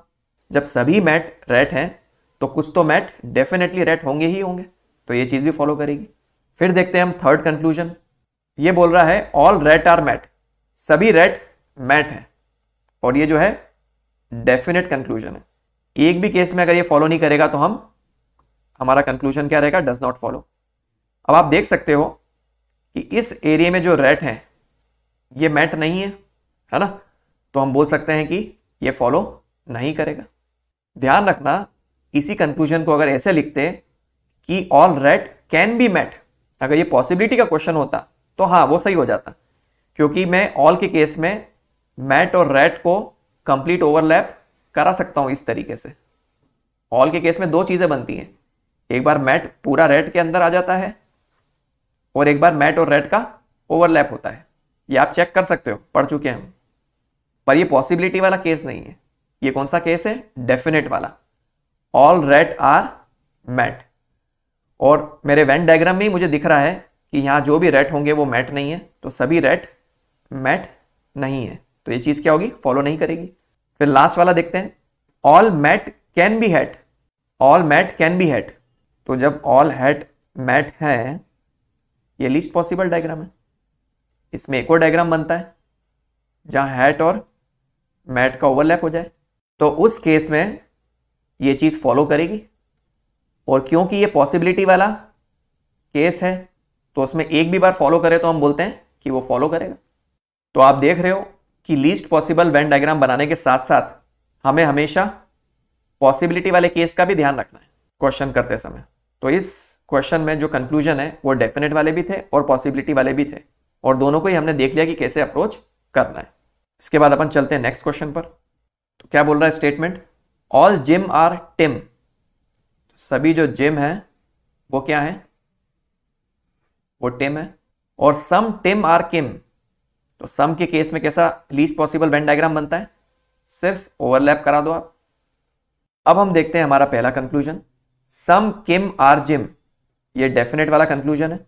जब सभी मैट रेट हैं तो कुछ तो मैट डेफिनेटली रेट होंगे ही होंगे तो ये चीज़ भी फॉलो करेगी फिर देखते हैं हम थर्ड कंक्लूजन ये बोल रहा है ऑल रेट आर मैट सभी रेट मैट हैं और ये जो है डेफिनेट कंक्लूजन है एक भी केस में अगर ये फॉलो नहीं करेगा तो हम हमारा कंक्लूजन क्या रहेगा डज नॉट फॉलो अब आप देख सकते हो कि इस एरिया में जो रेट है ये मैट नहीं है है ना तो हम बोल सकते हैं कि ये फॉलो नहीं करेगा ध्यान रखना इसी कंक्लूजन को अगर ऐसे लिखते कि all rat can be mat अगर ये पॉसिबिलिटी का क्वेश्चन होता तो हाँ वो सही हो जाता क्योंकि मैं ऑल के केस में मैट और रेट को कंप्लीट ओवरलैप करा सकता हूं इस तरीके से ऑल के केस में दो चीज़ें बनती हैं एक बार मैट पूरा रेड के अंदर आ जाता है और एक बार मैट और रेड का ओवरलैप होता है ये आप चेक कर सकते हो पढ़ चुके हैं हम पर ये पॉसिबिलिटी वाला केस नहीं है ये कौन सा केस है डेफिनेट वाला ऑल रेड आर मैट और मेरे वेन डायग्राम में ही मुझे दिख रहा है कि यहाँ जो भी रेट होंगे वो मैट नहीं है तो सभी रेट मैट नहीं है तो ये चीज़ क्या होगी फॉलो नहीं करेगी फिर लास्ट वाला देखते हैं all mat can be hat all mat can be hat तो जब ऑल हैट मैट है ये लीस्ट पॉसिबल डायग्राम है इसमें एक और डायग्राम बनता है जहां हैट और मैट का ओवरलैप हो जाए तो उस केस में ये चीज़ फॉलो करेगी और क्योंकि ये पॉसिबिलिटी वाला केस है तो उसमें एक भी बार फॉलो करे तो हम बोलते हैं कि वो फॉलो करेगा तो आप देख रहे हो कि लीस्ट पॉसिबल वेन डायग्राम बनाने के साथ साथ हमें हमेशा पॉसिबिलिटी वाले केस का भी ध्यान रखना है क्वेश्चन करते समय तो इस क्वेश्चन में जो कंक्लूजन है वो डेफिनेट वाले भी थे और पॉसिबिलिटी वाले भी थे और दोनों को ही हमने देख लिया कि कैसे अप्रोच करना है इसके बाद अपन चलते हैं नेक्स्ट क्वेश्चन पर तो क्या बोल रहा है statement all gym are Tim सभी जो जिम है वो क्या है वो टिम है और सम टिम आर किम तो सम के केस में कैसा लीस्ट पॉसिबल वेन डायग्राम बनता है सिर्फ ओवरलैप करा दो आप अब हम देखते हैं हमारा पहला conclusion some Kim are gym ये डेफिनेट वाला कंक्लूजन है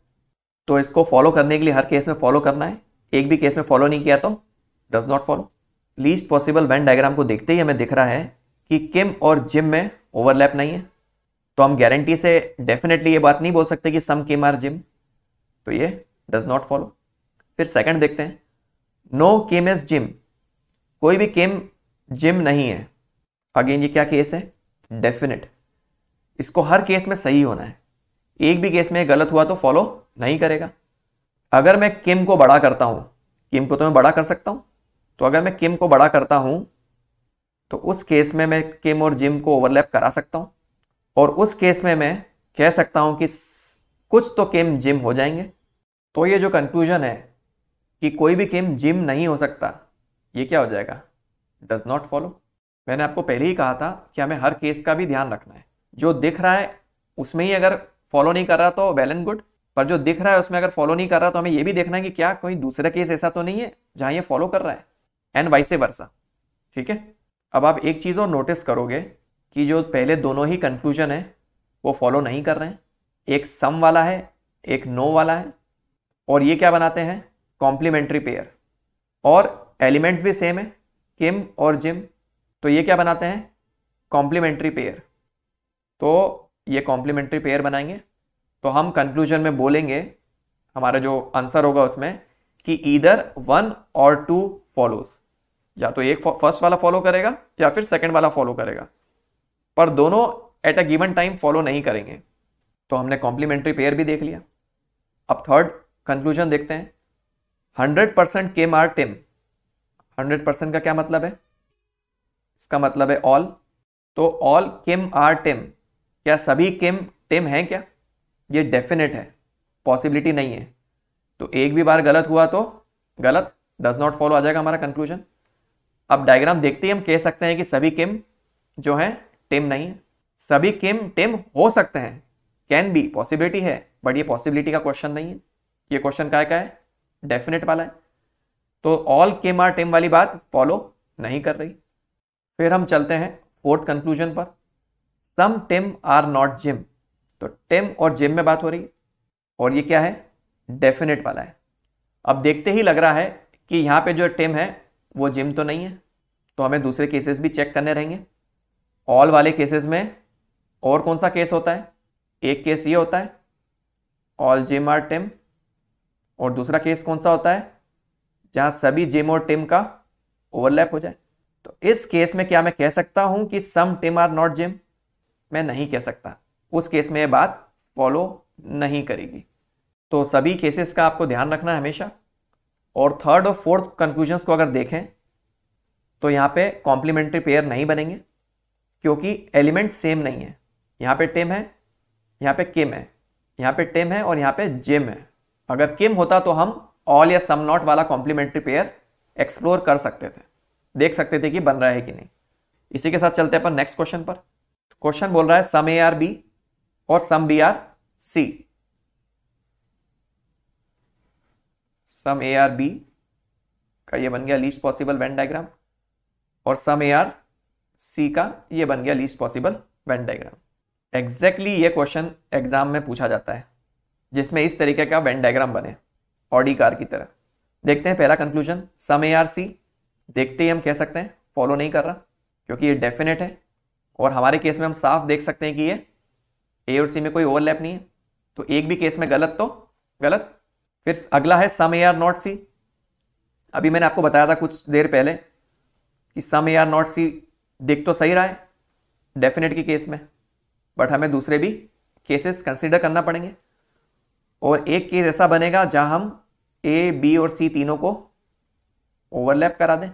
तो इसको फॉलो करने के लिए हर केस में फॉलो करना है एक भी केस में फॉलो नहीं किया तो does not follow least possible Venn diagram को देखते ही हमें दिख रहा है कि किम और जिम में ओवरलैप नहीं है तो हम गारंटी से डेफिनेटली ये बात नहीं बोल सकते कि सम किम आर जिम तो ये डज नॉट फॉलो फिर सेकंड देखते हैं नो केमेस जिम कोई भी केम जिम नहीं है अगेन ये क्या केस है डेफिनेट इसको हर केस में सही होना है एक भी केस में गलत हुआ तो फॉलो नहीं करेगा अगर मैं किम को बड़ा करता हूं किम को तो मैं बड़ा कर सकता हूं तो अगर मैं किम को बड़ा करता हूं तो उस केस में मैं किम और जिम को ओवरलैप करा सकता हूँ और उस केस में मैं कह सकता हूँ कि कुछ तो किम जिम हो जाएंगे तो ये जो कंक्लूजन है कि कोई भी गेम जिम नहीं हो सकता ये क्या हो जाएगा डज नॉट फॉलो मैंने आपको पहले ही कहा था कि हमें हर केस का भी ध्यान रखना है जो दिख रहा है उसमें ही अगर फॉलो नहीं कर रहा तो वेल एंड गुड पर जो दिख रहा है उसमें अगर फॉलो नहीं कर रहा तो हमें ये भी देखना है कि क्या कोई दूसरा केस ऐसा तो नहीं है जहाँ ये फॉलो कर रहा है एंड वाइसे वर्षा ठीक है अब आप एक चीज़ और नोटिस करोगे कि जो पहले दोनों ही कंक्लूजन है वो फॉलो नहीं कर रहे हैं एक सम वाला है एक नो वाला है और ये क्या बनाते हैं कॉम्प्लीमेंट्री पेयर और एलिमेंट्स भी सेम है किम और जिम तो ये क्या बनाते हैं कॉम्प्लीमेंट्री पेयर तो ये कॉम्प्लीमेंट्री पेयर बनाएंगे तो हम कंक्लूजन में बोलेंगे हमारा जो आंसर होगा उसमें कि ईदर वन और टू फॉलोज या तो एक फर्स्ट वाला फॉलो करेगा या फिर सेकंड वाला फॉलो करेगा पर दोनों at a given time follow नहीं करेंगे तो हमने कॉम्प्लीमेंट्री पेयर भी देख लिया अब थर्ड कंक्लूजन देखते हैं हंड्रेड परसेंट के मार टिम हंड्रेड परसेंट का क्या मतलब है इसका मतलब है ऑल तो ऑल किम आर टिम क्या सभी किम टिम हैं क्या ये डेफिनेट है पॉसिबिलिटी नहीं है तो एक भी बार गलत हुआ तो गलत डज नॉट फॉलो आ जाएगा हमारा कंक्लूजन अब डायग्राम देखते ही हम कह सकते हैं कि सभी किम जो हैं टिम नहीं है सभी किम टिम हो सकते हैं कैन बी पॉसिबिलिटी है बट ये पॉसिबिलिटी का क्वेश्चन नहीं है ये क्वेश्चन क्या क्या है डेफिनेट वाला है तो ऑल केम आर टेम वाली बात फॉलो नहीं कर रही फिर हम चलते हैं फोर्थ कंक्लूजन पर some Tim are not gym तो टेम और जिम में बात हो रही है और ये क्या है डेफिनेट वाला है अब देखते ही लग रहा है कि यहाँ पे जो टेम है वो जिम तो नहीं है तो हमें दूसरे केसेस भी चेक करने रहेंगे ऑल वाले केसेस में और कौन सा केस होता है एक केस ये होता है ऑल जिम आर टेम और दूसरा केस कौन सा होता है जहां सभी जिम और टिम का ओवरलैप हो जाए तो इस केस में क्या मैं कह सकता हूं कि some Tim are not gym मैं नहीं कह सकता उस केस में यह बात फॉलो नहीं करेगी तो सभी केसेस का आपको ध्यान रखना है हमेशा और थर्ड और फोर्थ कंक्लूजन को अगर देखें तो यहाँ पे कॉम्प्लीमेंट्री पेयर नहीं बनेंगे क्योंकि एलिमेंट सेम नहीं है यहाँ पे टिम है यहाँ पे किम है यहाँ पे टिम है और यहाँ पे जिम है अगर किम होता तो हम ऑल या सम नॉट वाला कॉम्प्लीमेंट्री पेयर एक्सप्लोर कर सकते थे देख सकते थे कि बन रहा है कि नहीं इसी के साथ चलते हैं अपन नेक्स्ट क्वेश्चन पर क्वेश्चन बोल रहा है सम ए आर बी और some B are C some A are B का ये बन गया लीस्ट पॉसिबल वेन डायग्राम और सम ए आर सी का ये बन गया least possible Venn diagram exactly ये क्वेश्चन एग्जाम में पूछा जाता है जिसमें इस तरीके का वेन डायग्राम बने ऑडी कार की तरह देखते हैं पहला conclusion some A R C देखते ही हम कह सकते हैं फॉलो नहीं कर रहा क्योंकि ये डेफिनेट है और हमारे केस में हम साफ देख सकते हैं कि ये ए और सी में कोई ओवरलैप नहीं है तो एक भी केस में गलत तो गलत फिर अगला है सम ए आर नॉट सी अभी मैंने आपको बताया था कुछ देर पहले कि सम ए आर नॉट सी देख तो सही रहा है डेफिनेट की केस में बट हमें दूसरे भी केसेस कंसिडर करना पड़ेंगे और एक केस ऐसा बनेगा जहां हम ए बी और सी तीनों को ओवरलैप करा दें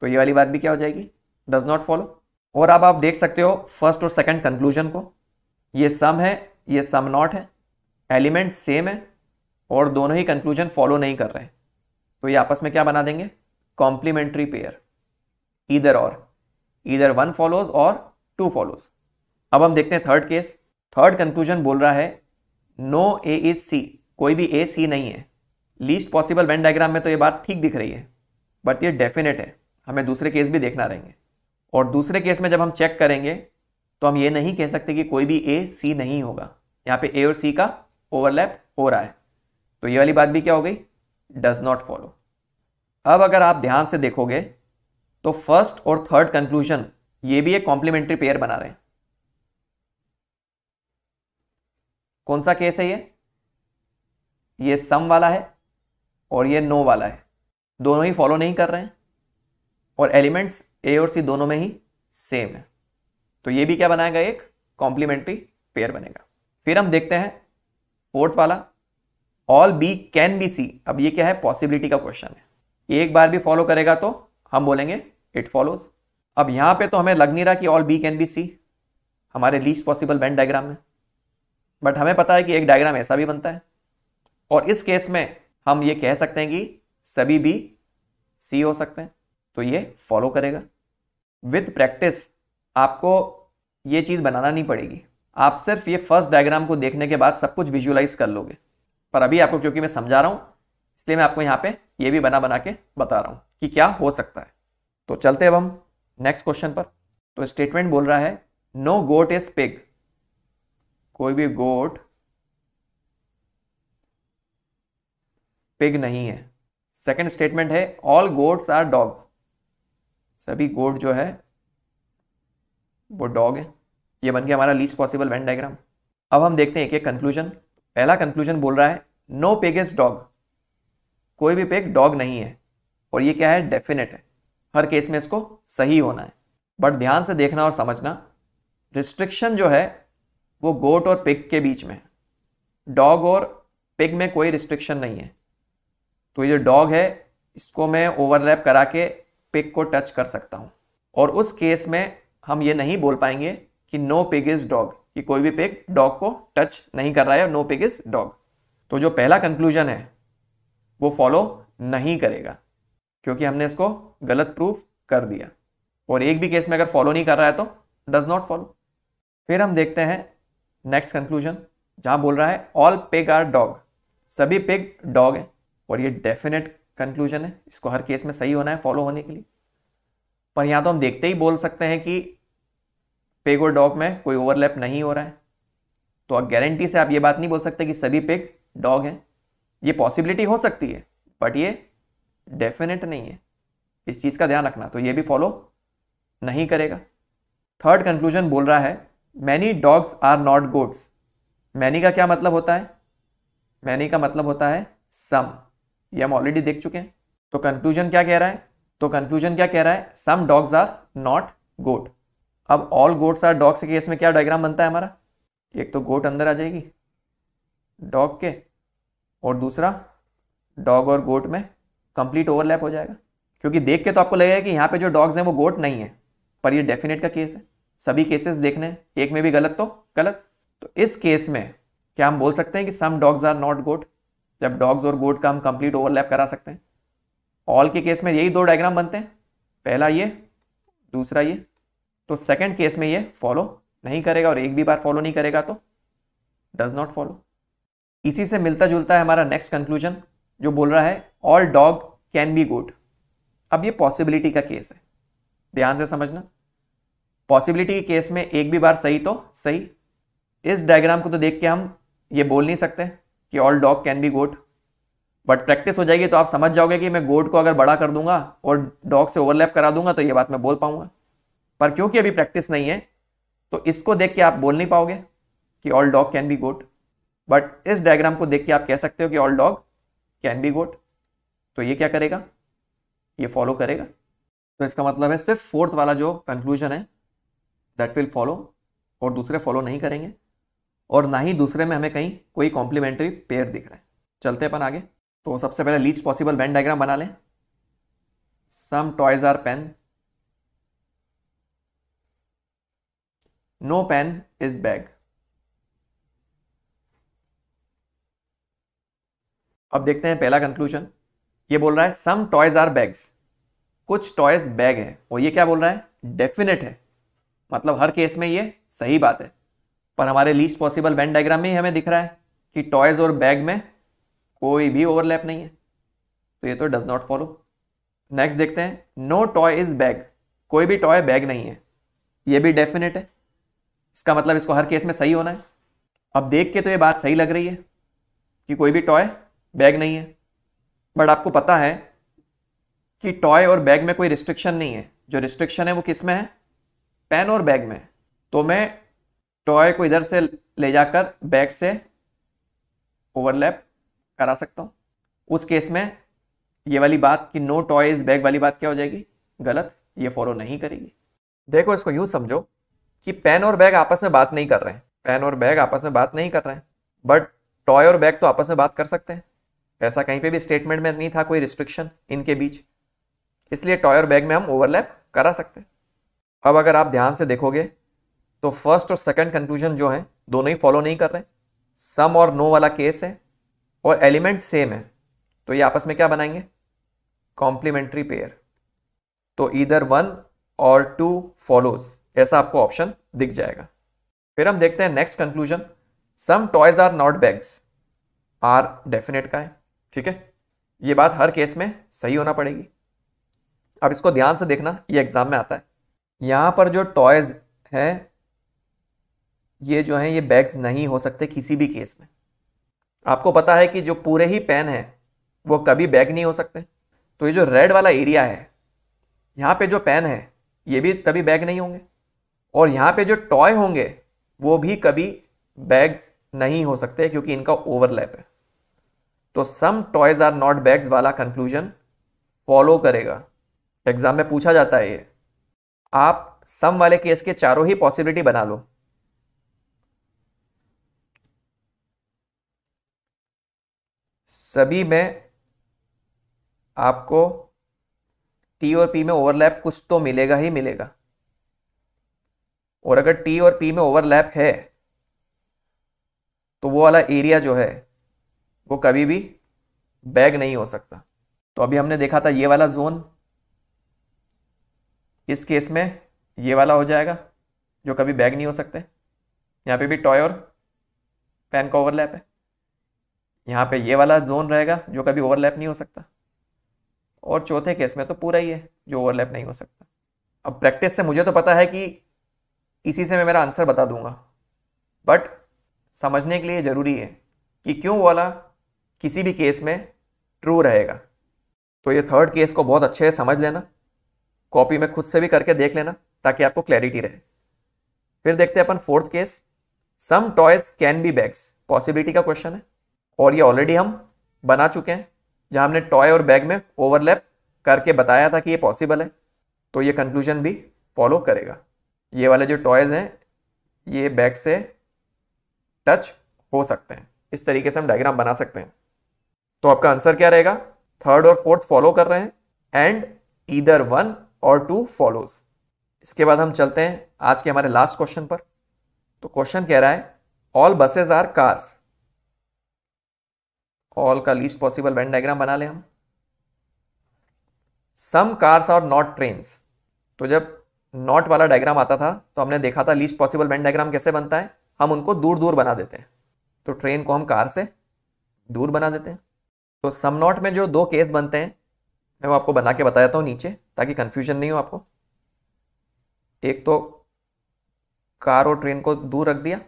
तो ये वाली बात भी क्या हो जाएगी डज नॉट फॉलो और अब आप देख सकते हो फर्स्ट और सेकंड कंक्लूजन को ये सम है ये सम नॉट है एलिमेंट सेम है और दोनों ही कंक्लूजन फॉलो नहीं कर रहे हैं तो ये आपस में क्या बना देंगे कॉम्प्लीमेंट्री पेयर इधर और इधर वन फॉलोज और टू फॉलोज अब हम देखते हैं थर्ड केस थर्ड कंक्लूजन बोल रहा है नो ए इज सी कोई भी ए सी नहीं है लीस्ट पॉसिबल वेन डायग्राम में तो ये बात ठीक दिख रही है बट ये डेफिनेट है हमें दूसरे केस भी देखना रहेंगे और दूसरे केस में जब हम चेक करेंगे तो हम ये नहीं कह सकते कि कोई भी ए सी नहीं होगा यहाँ पे ए और सी का ओवरलैप हो रहा है तो ये वाली बात भी क्या हो गई डज नॉट फॉलो अब अगर आप ध्यान से देखोगे तो फर्स्ट और थर्ड कंक्लूजन ये भी एक कॉम्प्लीमेंट्री पेयर बना रहे हैं कौन सा केस है ये ये सम वाला है और ये नो वाला है दोनों ही फॉलो नहीं कर रहे हैं और एलिमेंट्स ए और सी दोनों में ही सेम है तो ये भी क्या बनाएगा एक कॉम्प्लीमेंट्री पेयर बनेगा फिर हम देखते हैं फोर्थ वाला all B can be C अब ये क्या है पॉसिबिलिटी का क्वेश्चन है एक बार भी फॉलो करेगा तो हम बोलेंगे इट फॉलोज अब यहां पे तो हमें लग नहीं रहा कि all B can be C हमारे लीस्ट पॉसिबल बैंड डायग्राम में बट हमें पता है कि एक डायग्राम ऐसा भी बनता है और इस केस में हम ये कह सकते हैं कि सभी बी सी हो सकते हैं तो ये फॉलो करेगा विथ प्रैक्टिस आपको ये चीज़ बनाना नहीं पड़ेगी आप सिर्फ ये फर्स्ट डायग्राम को देखने के बाद सब कुछ विजुअलाइज कर लोगे पर अभी आपको क्योंकि मैं समझा रहा हूँ इसलिए मैं आपको यहाँ पे ये भी बना बना के बता रहा हूँ कि क्या हो सकता है तो चलते अब हम नेक्स्ट क्वेश्चन पर तो स्टेटमेंट बोल रहा है नो गोट इज पिग कोई भी गोट पिग नहीं है सेकेंड स्टेटमेंट है ऑल गोट्स आर डॉग्स सभी गोट जो है वो डॉग है ये बन गया हमारा लीस्ट पॉसिबल वेन डायग्राम अब हम देखते हैं एक एक कंक्लूजन पहला कंक्लूजन बोल रहा है नो पेग इज डॉग कोई भी पेग डॉग नहीं है और ये क्या है डेफिनेट है हर केस में इसको सही होना है बट ध्यान से देखना और समझना रिस्ट्रिक्शन जो है वो गोट और पिग के बीच में है डॉग और पिग में कोई रिस्ट्रिक्शन नहीं है तो ये जो डॉग है इसको मैं ओवरलैप करा के पिग को टच कर सकता हूँ और उस केस में हम ये नहीं बोल पाएंगे कि नो पिग इज़ डॉग कि कोई भी पिग डॉग को टच नहीं कर रहा है नो पिग इज़ डॉग तो जो पहला कंक्लूजन है वो फॉलो नहीं करेगा क्योंकि हमने इसको गलत प्रूफ कर दिया और एक भी केस में अगर फॉलो नहीं कर रहा है तो डज नॉट फॉलो फिर हम देखते हैं नेक्स्ट कंक्लूजन जहां बोल रहा है ऑल पेग आर डॉग सभी पेग डॉग है और ये डेफिनेट कंक्लूजन है इसको हर केस में सही होना है फॉलो होने के लिए पर यहां तो हम देखते ही बोल सकते हैं कि पेग और डॉग में कोई ओवरलैप नहीं हो रहा है तो आप गारंटी से आप ये बात नहीं बोल सकते कि सभी पेग डॉग हैं ये पॉसिबिलिटी हो सकती है बट ये डेफिनेट नहीं है इस चीज़ का ध्यान रखना तो ये भी फॉलो नहीं करेगा थर्ड कंक्लूजन बोल रहा है many dogs are not goats many का क्या मतलब होता है मैनी का मतलब होता है सम ये हम ऑलरेडी देख चुके हैं तो कंक्लूजन क्या कह रहा है तो कंक्लूजन क्या कह रहा है some dogs are not goat अब ऑल गोट्स आर डॉग्स के केस में क्या डायग्राम बनता है हमारा एक तो गोट अंदर आ जाएगी डॉग के और दूसरा डॉग और गोट में कंप्लीट ओवरलैप हो जाएगा क्योंकि देख के तो आपको लगेगा कि यहाँ पे जो डॉग्स हैं वो गोट नहीं है पर ये डेफिनेट का केस है सभी केसेस देखने एक में भी गलत तो गलत तो इस केस में क्या हम बोल सकते हैं कि some dogs are not goat जब डॉग्स और गुड का हम कंप्लीट ओवरलैप करा सकते हैं ऑल के केस में यही दो डायग्राम बनते हैं पहला ये दूसरा ये तो सेकंड केस में ये फॉलो नहीं करेगा और एक भी बार फॉलो नहीं करेगा तो डज नॉट फॉलो इसी से मिलता जुलता है हमारा नेक्स्ट कंक्लूजन जो बोल रहा है all dog can be goat अब ये पॉसिबिलिटी का केस है ध्यान से समझना पॉसिबिलिटी के केस में एक भी बार सही तो सही इस डायग्राम को तो देख के हम ये बोल नहीं सकते कि all dog can be goat but practice हो जाएगी तो आप समझ जाओगे कि मैं गोट को अगर बड़ा कर दूंगा और डॉग से ओवरलैप करा दूंगा तो ये बात मैं बोल पाऊंगा पर क्योंकि अभी प्रैक्टिस नहीं है तो इसको देख के आप बोल नहीं पाओगे कि all dog can be goat but इस डायग्राम को देख के आप कह सकते हो कि all dog can be goat तो ये क्या करेगा ये फॉलो करेगा तो इसका मतलब है सिर्फ फोर्थ वाला जो कंक्लूजन है दैट विल फॉलो और दूसरे फॉलो नहीं करेंगे और ना ही दूसरे में हमें कहीं कोई कॉम्प्लीमेंट्री पेयर दिख रहा है चलते अपन आगे तो सबसे पहले लीच पॉसिबल वेन डायग्राम बना लें some toys are pen no pen is bag अब देखते हैं पहला कंक्लूजन ये बोल रहा है सम टॉयज आर बैग्स कुछ टॉयज बैग है और ये क्या बोल रहा है डेफिनेट है मतलब हर केस में ये सही बात है पर हमारे लीस्ट पॉसिबल बैंड डायग्राम में ही हमें दिख रहा है कि टॉयज और बैग में कोई भी ओवरलैप नहीं है तो ये तो डज नॉट फॉलो नेक्स्ट देखते हैं नो टॉय इज बैग कोई भी टॉय बैग नहीं है ये भी डेफिनेट है इसका मतलब इसको हर केस में सही होना है अब देख के तो ये बात सही लग रही है कि कोई भी टॉय बैग नहीं है बट आपको पता है कि टॉय और बैग में कोई रिस्ट्रिक्शन नहीं है जो रिस्ट्रिक्शन है वो किस में है पेन और बैग में तो मैं टॉय को इधर से ले जाकर बैग से ओवरलैप करा सकता हूँ उस केस में ये वाली बात कि नो टॉय बैग वाली बात क्या हो जाएगी गलत ये फॉलो नहीं करेगी देखो इसको यूँ समझो कि पेन और बैग आपस में बात नहीं कर रहे हैं पेन और बैग आपस में बात नहीं कर रहे हैं बट टॉय और बैग तो आपस में बात कर सकते हैं ऐसा कहीं पे भी स्टेटमेंट में नहीं था कोई रिस्ट्रिक्शन इनके बीच इसलिए टॉय और बैग में हम ओवरलैप करा सकते हैं अब अगर आप ध्यान से देखोगे तो फर्स्ट और सेकंड कंक्लूजन जो है दोनों ही फॉलो नहीं कर रहे सम और नो वाला केस है और एलिमेंट सेम है तो ये आपस में क्या बनाएंगे कॉम्प्लीमेंट्री पेयर तो इधर वन और टू फॉलोज ऐसा आपको ऑप्शन दिख जाएगा फिर हम देखते हैं next conclusion some toys are not bags are definite का है ठीक है ये बात हर केस में सही होना पड़ेगी अब इसको ध्यान से देखना ये एग्जाम में आता है यहाँ पर जो टॉयज है ये जो है ये बैग्स नहीं हो सकते किसी भी केस में आपको पता है कि जो पूरे ही पेन है वो कभी बैग नहीं हो सकते तो ये जो रेड वाला एरिया है यहाँ पे जो पेन है ये भी कभी बैग नहीं होंगे और यहाँ पे जो टॉय होंगे वो भी कभी बैग नहीं हो सकते क्योंकि इनका ओवरलैप है तो some toys are not bags वाला कंक्लूजन फॉलो करेगा एग्जाम में पूछा जाता है ये आप सम वाले केस के चारों ही पॉसिबिलिटी बना लो सभी में आपको टी और पी में ओवरलैप कुछ तो मिलेगा ही मिलेगा और अगर टी और पी में ओवरलैप है तो वो वाला एरिया जो है वो कभी भी बैग नहीं हो सकता तो अभी हमने देखा था ये वाला जोन इस केस में ये वाला हो जाएगा जो कभी बैग नहीं हो सकते यहाँ पे भी टॉय और पेन का ओवरलैप है यहाँ पे ये वाला जोन रहेगा जो कभी ओवरलैप नहीं हो सकता और चौथे केस में तो पूरा ही है जो ओवरलैप नहीं हो सकता अब प्रैक्टिस से मुझे तो पता है कि इसी से मैं मेरा आंसर बता दूंगा बट समझने के लिए ज़रूरी है कि क्यों वाला किसी भी केस में ट्रू रहेगा तो ये थर्ड केस को बहुत अच्छे से समझ लेना कॉपी में खुद से भी करके देख लेना ताकि आपको क्लैरिटी रहे फिर देखते हैं अपन fourth case some toys can be bags possibility का क्वेश्चन है और ये ऑलरेडी हम बना चुके हैं जहां हमने टॉय और बैग में ओवरलैप करके बताया था कि ये पॉसिबल है तो ये कंक्लूजन भी फॉलो करेगा ये वाले जो टॉयज़ हैं ये बैग से टच हो सकते हैं इस तरीके से हम डायग्राम बना सकते हैं तो आपका आंसर क्या रहेगा थर्ड और फोर्थ फॉलो कर रहे हैं एंड ईदर वन और टू फॉलोज इसके बाद हम चलते हैं आज के हमारे लास्ट क्वेश्चन पर तो क्वेश्चन कह रहा है all buses are cars all का लीस्ट पॉसिबल वेन डायग्राम बना ले हम some cars are not trains तो जब नॉट वाला डायग्राम आता था तो हमने देखा था लीस्ट पॉसिबल वेन डायग्राम कैसे बनता है हम उनको दूर दूर बना देते हैं तो ट्रेन को हम कार से दूर बना देते हैं तो सम नॉट में जो दो केस बनते हैं मैं वो आपको बना के बता देता हूँ नीचे ताकि कन्फ्यूजन नहीं हो आपको एक तो कार और ट्रेन को दूर रख दिया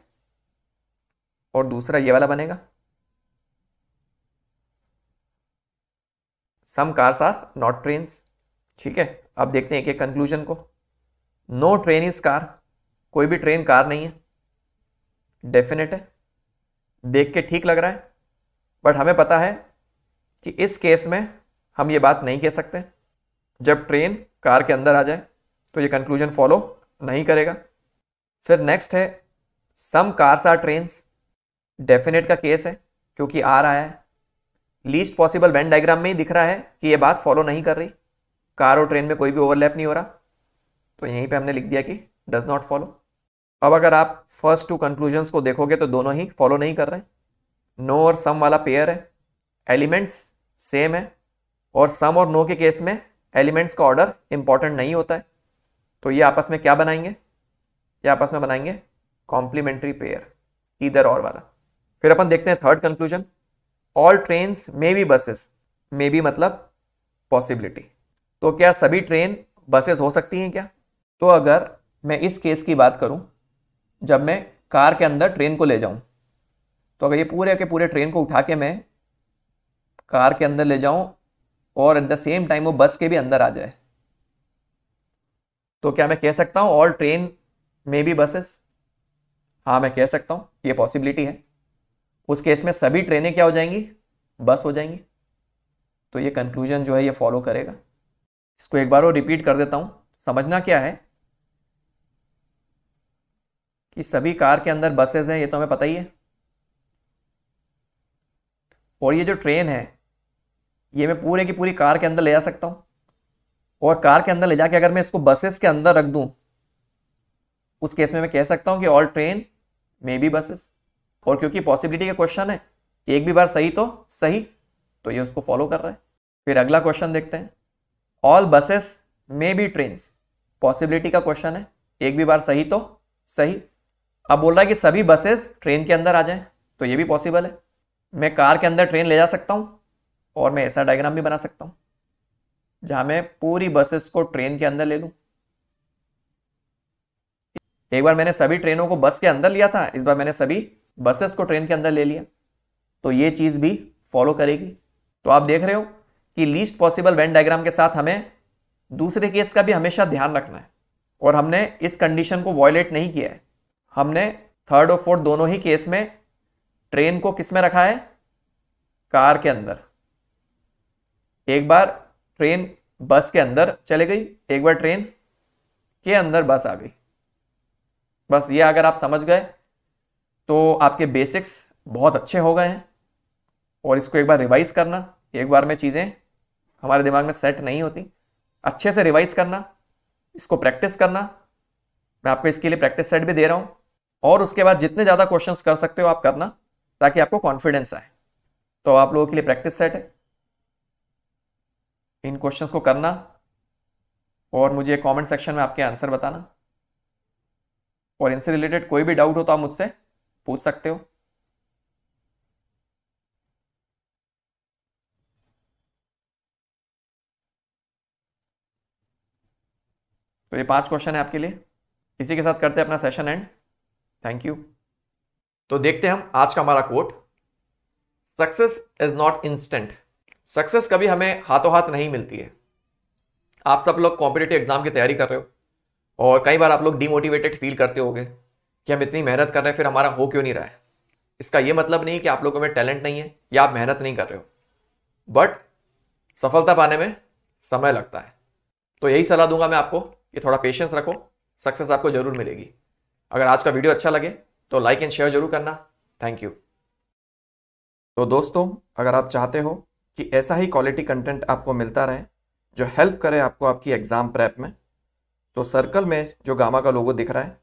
और दूसरा ये वाला बनेगा some cars are not train ठीक है अब देखते हैं एक एक कंक्लूजन को नो ट्रेन इज कार कोई भी ट्रेन कार नहीं है डेफिनेट है देख के ठीक लग रहा है बट हमें पता है कि इस केस में हम ये बात नहीं कह सकते जब ट्रेन कार के अंदर आ जाए तो ये कंक्लूजन फॉलो नहीं करेगा फिर नेक्स्ट है some cars are trains definite का केस है क्योंकि आ रहा है लीस्ट पॉसिबल वेन डायग्राम में ही दिख रहा है कि ये बात फॉलो नहीं कर रही कार और ट्रेन में कोई भी ओवरलैप नहीं हो रहा तो यहीं पे हमने लिख दिया कि डज नॉट फॉलो अब अगर आप फर्स्ट टू कंक्लूजन को देखोगे तो दोनों ही फॉलो नहीं कर रहे नो और सम वाला पेयर है एलिमेंट्स सेम है और सम और नो के केस में एलिमेंट्स का ऑर्डर इंपॉर्टेंट नहीं होता है तो ये आपस में क्या बनाएंगे ये आपस में बनाएंगे कॉम्प्लीमेंट्री पेयर इधर और वाला फिर अपन देखते हैं third conclusion all train may be buses may be मतलब पॉसिबिलिटी तो क्या सभी ट्रेन बसेस हो सकती हैं क्या तो अगर मैं इस केस की बात करूं जब मैं कार के अंदर ट्रेन को ले जाऊं तो अगर ये पूरे के पूरे ट्रेन को उठा के मैं कार के अंदर ले जाऊं और एट द सेम टाइम वो बस के भी अंदर आ जाए तो क्या मैं कह सकता हूँ ऑल ट्रेन में भी बसेस हाँ मैं कह सकता हूँ ये पॉसिबिलिटी है उस केस में सभी ट्रेनें क्या हो जाएंगी बस हो जाएंगी तो ये कंक्लूजन जो है ये फॉलो करेगा इसको एक बार और रिपीट कर देता हूँ समझना क्या है कि सभी कार के अंदर बसेस हैं ये तो हमें पता ही है और ये जो ट्रेन है ये मैं पूरे की पूरी कार के अंदर ले जा सकता हूँ और कार के अंदर ले जाके अगर मैं इसको बसेस के अंदर रख दूँ उस केस में मैं कह सकता हूँ कि all train may be buses और क्योंकि पॉसिबिलिटी का क्वेश्चन है एक भी बार सही तो सही तो ये उसको फॉलो कर रहा है फिर अगला क्वेश्चन देखते हैं all buses may be train possibility का क्वेश्चन है एक भी बार सही तो सही अब बोल रहा है कि सभी बसेस ट्रेन के अंदर आ जाएं तो ये भी पॉसिबल है मैं कार के अंदर ट्रेन ले जा सकता हूँ और मैं ऐसा डायग्राम भी बना सकता हूं जहां मैं पूरी बसेस को ट्रेन के अंदर ले लू एक बार मैंने सभी ट्रेनों को बस के अंदर लिया था इस बार मैंने सभी बसेस को ट्रेन के अंदर ले लिया तो ये चीज़ भी फॉलो करेगी तो आप देख रहे हो कि लीस्ट पॉसिबल वेन डायग्राम के साथ हमें दूसरे केस का भी हमेशा ध्यान रखना है और हमने इस कंडीशन को वॉयलेट नहीं किया है हमने थर्ड और फोर्थ दोनों ही केस में ट्रेन को किस में रखा है कार के अंदर एक बार ट्रेन बस के अंदर चले गई एक बार ट्रेन के अंदर बस आ गई बस ये अगर आप समझ गए तो आपके बेसिक्स बहुत अच्छे हो गए हैं और इसको एक बार रिवाइज करना एक बार में चीज़ें हमारे दिमाग में सेट नहीं होती अच्छे से रिवाइज करना इसको प्रैक्टिस करना मैं आपको इसके लिए प्रैक्टिस सेट भी दे रहा हूँ और उसके बाद जितने ज़्यादा क्वेश्चंस कर सकते हो आप करना ताकि आपको कॉन्फिडेंस आए तो आप लोगों के लिए प्रैक्टिस सेट है इन क्वेश्चंस को करना और मुझे कमेंट सेक्शन में आपके आंसर बताना और इनसे रिलेटेड कोई भी डाउट हो तो आप मुझसे पूछ सकते हो तो ये पांच क्वेश्चन है आपके लिए इसी के साथ करते हैं अपना सेशन एंड थैंक यू तो देखते हैं हम आज का हमारा quote success is not instant success कभी हमें हाथों हाथ नहीं मिलती है आप सब लोग कॉम्पिटेटिव एग्जाम की तैयारी कर रहे हो और कई बार आप लोग डिमोटिवेटेड फील करते हो कि हम इतनी मेहनत कर रहे हैं फिर हमारा हो क्यों नहीं रहा है इसका यह मतलब नहीं कि आप लोगों में टैलेंट नहीं है या आप मेहनत नहीं कर रहे हो बट सफलता पाने में समय लगता है तो यही सलाह दूंगा मैं आपको कि थोड़ा पेशेंस रखो सक्सेस आपको जरूर मिलेगी अगर आज का वीडियो अच्छा लगे तो लाइक एंड शेयर जरूर करना थैंक यू तो दोस्तों अगर आप चाहते हो कि ऐसा ही क्वालिटी कंटेंट आपको मिलता रहे जो हेल्प करे आपको आपकी एग्ज़ाम प्रैप में तो सर्कल में जो गामा का लोगो दिख रहा है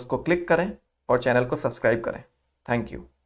उसको क्लिक करें और चैनल को सब्सक्राइब करें थैंक यू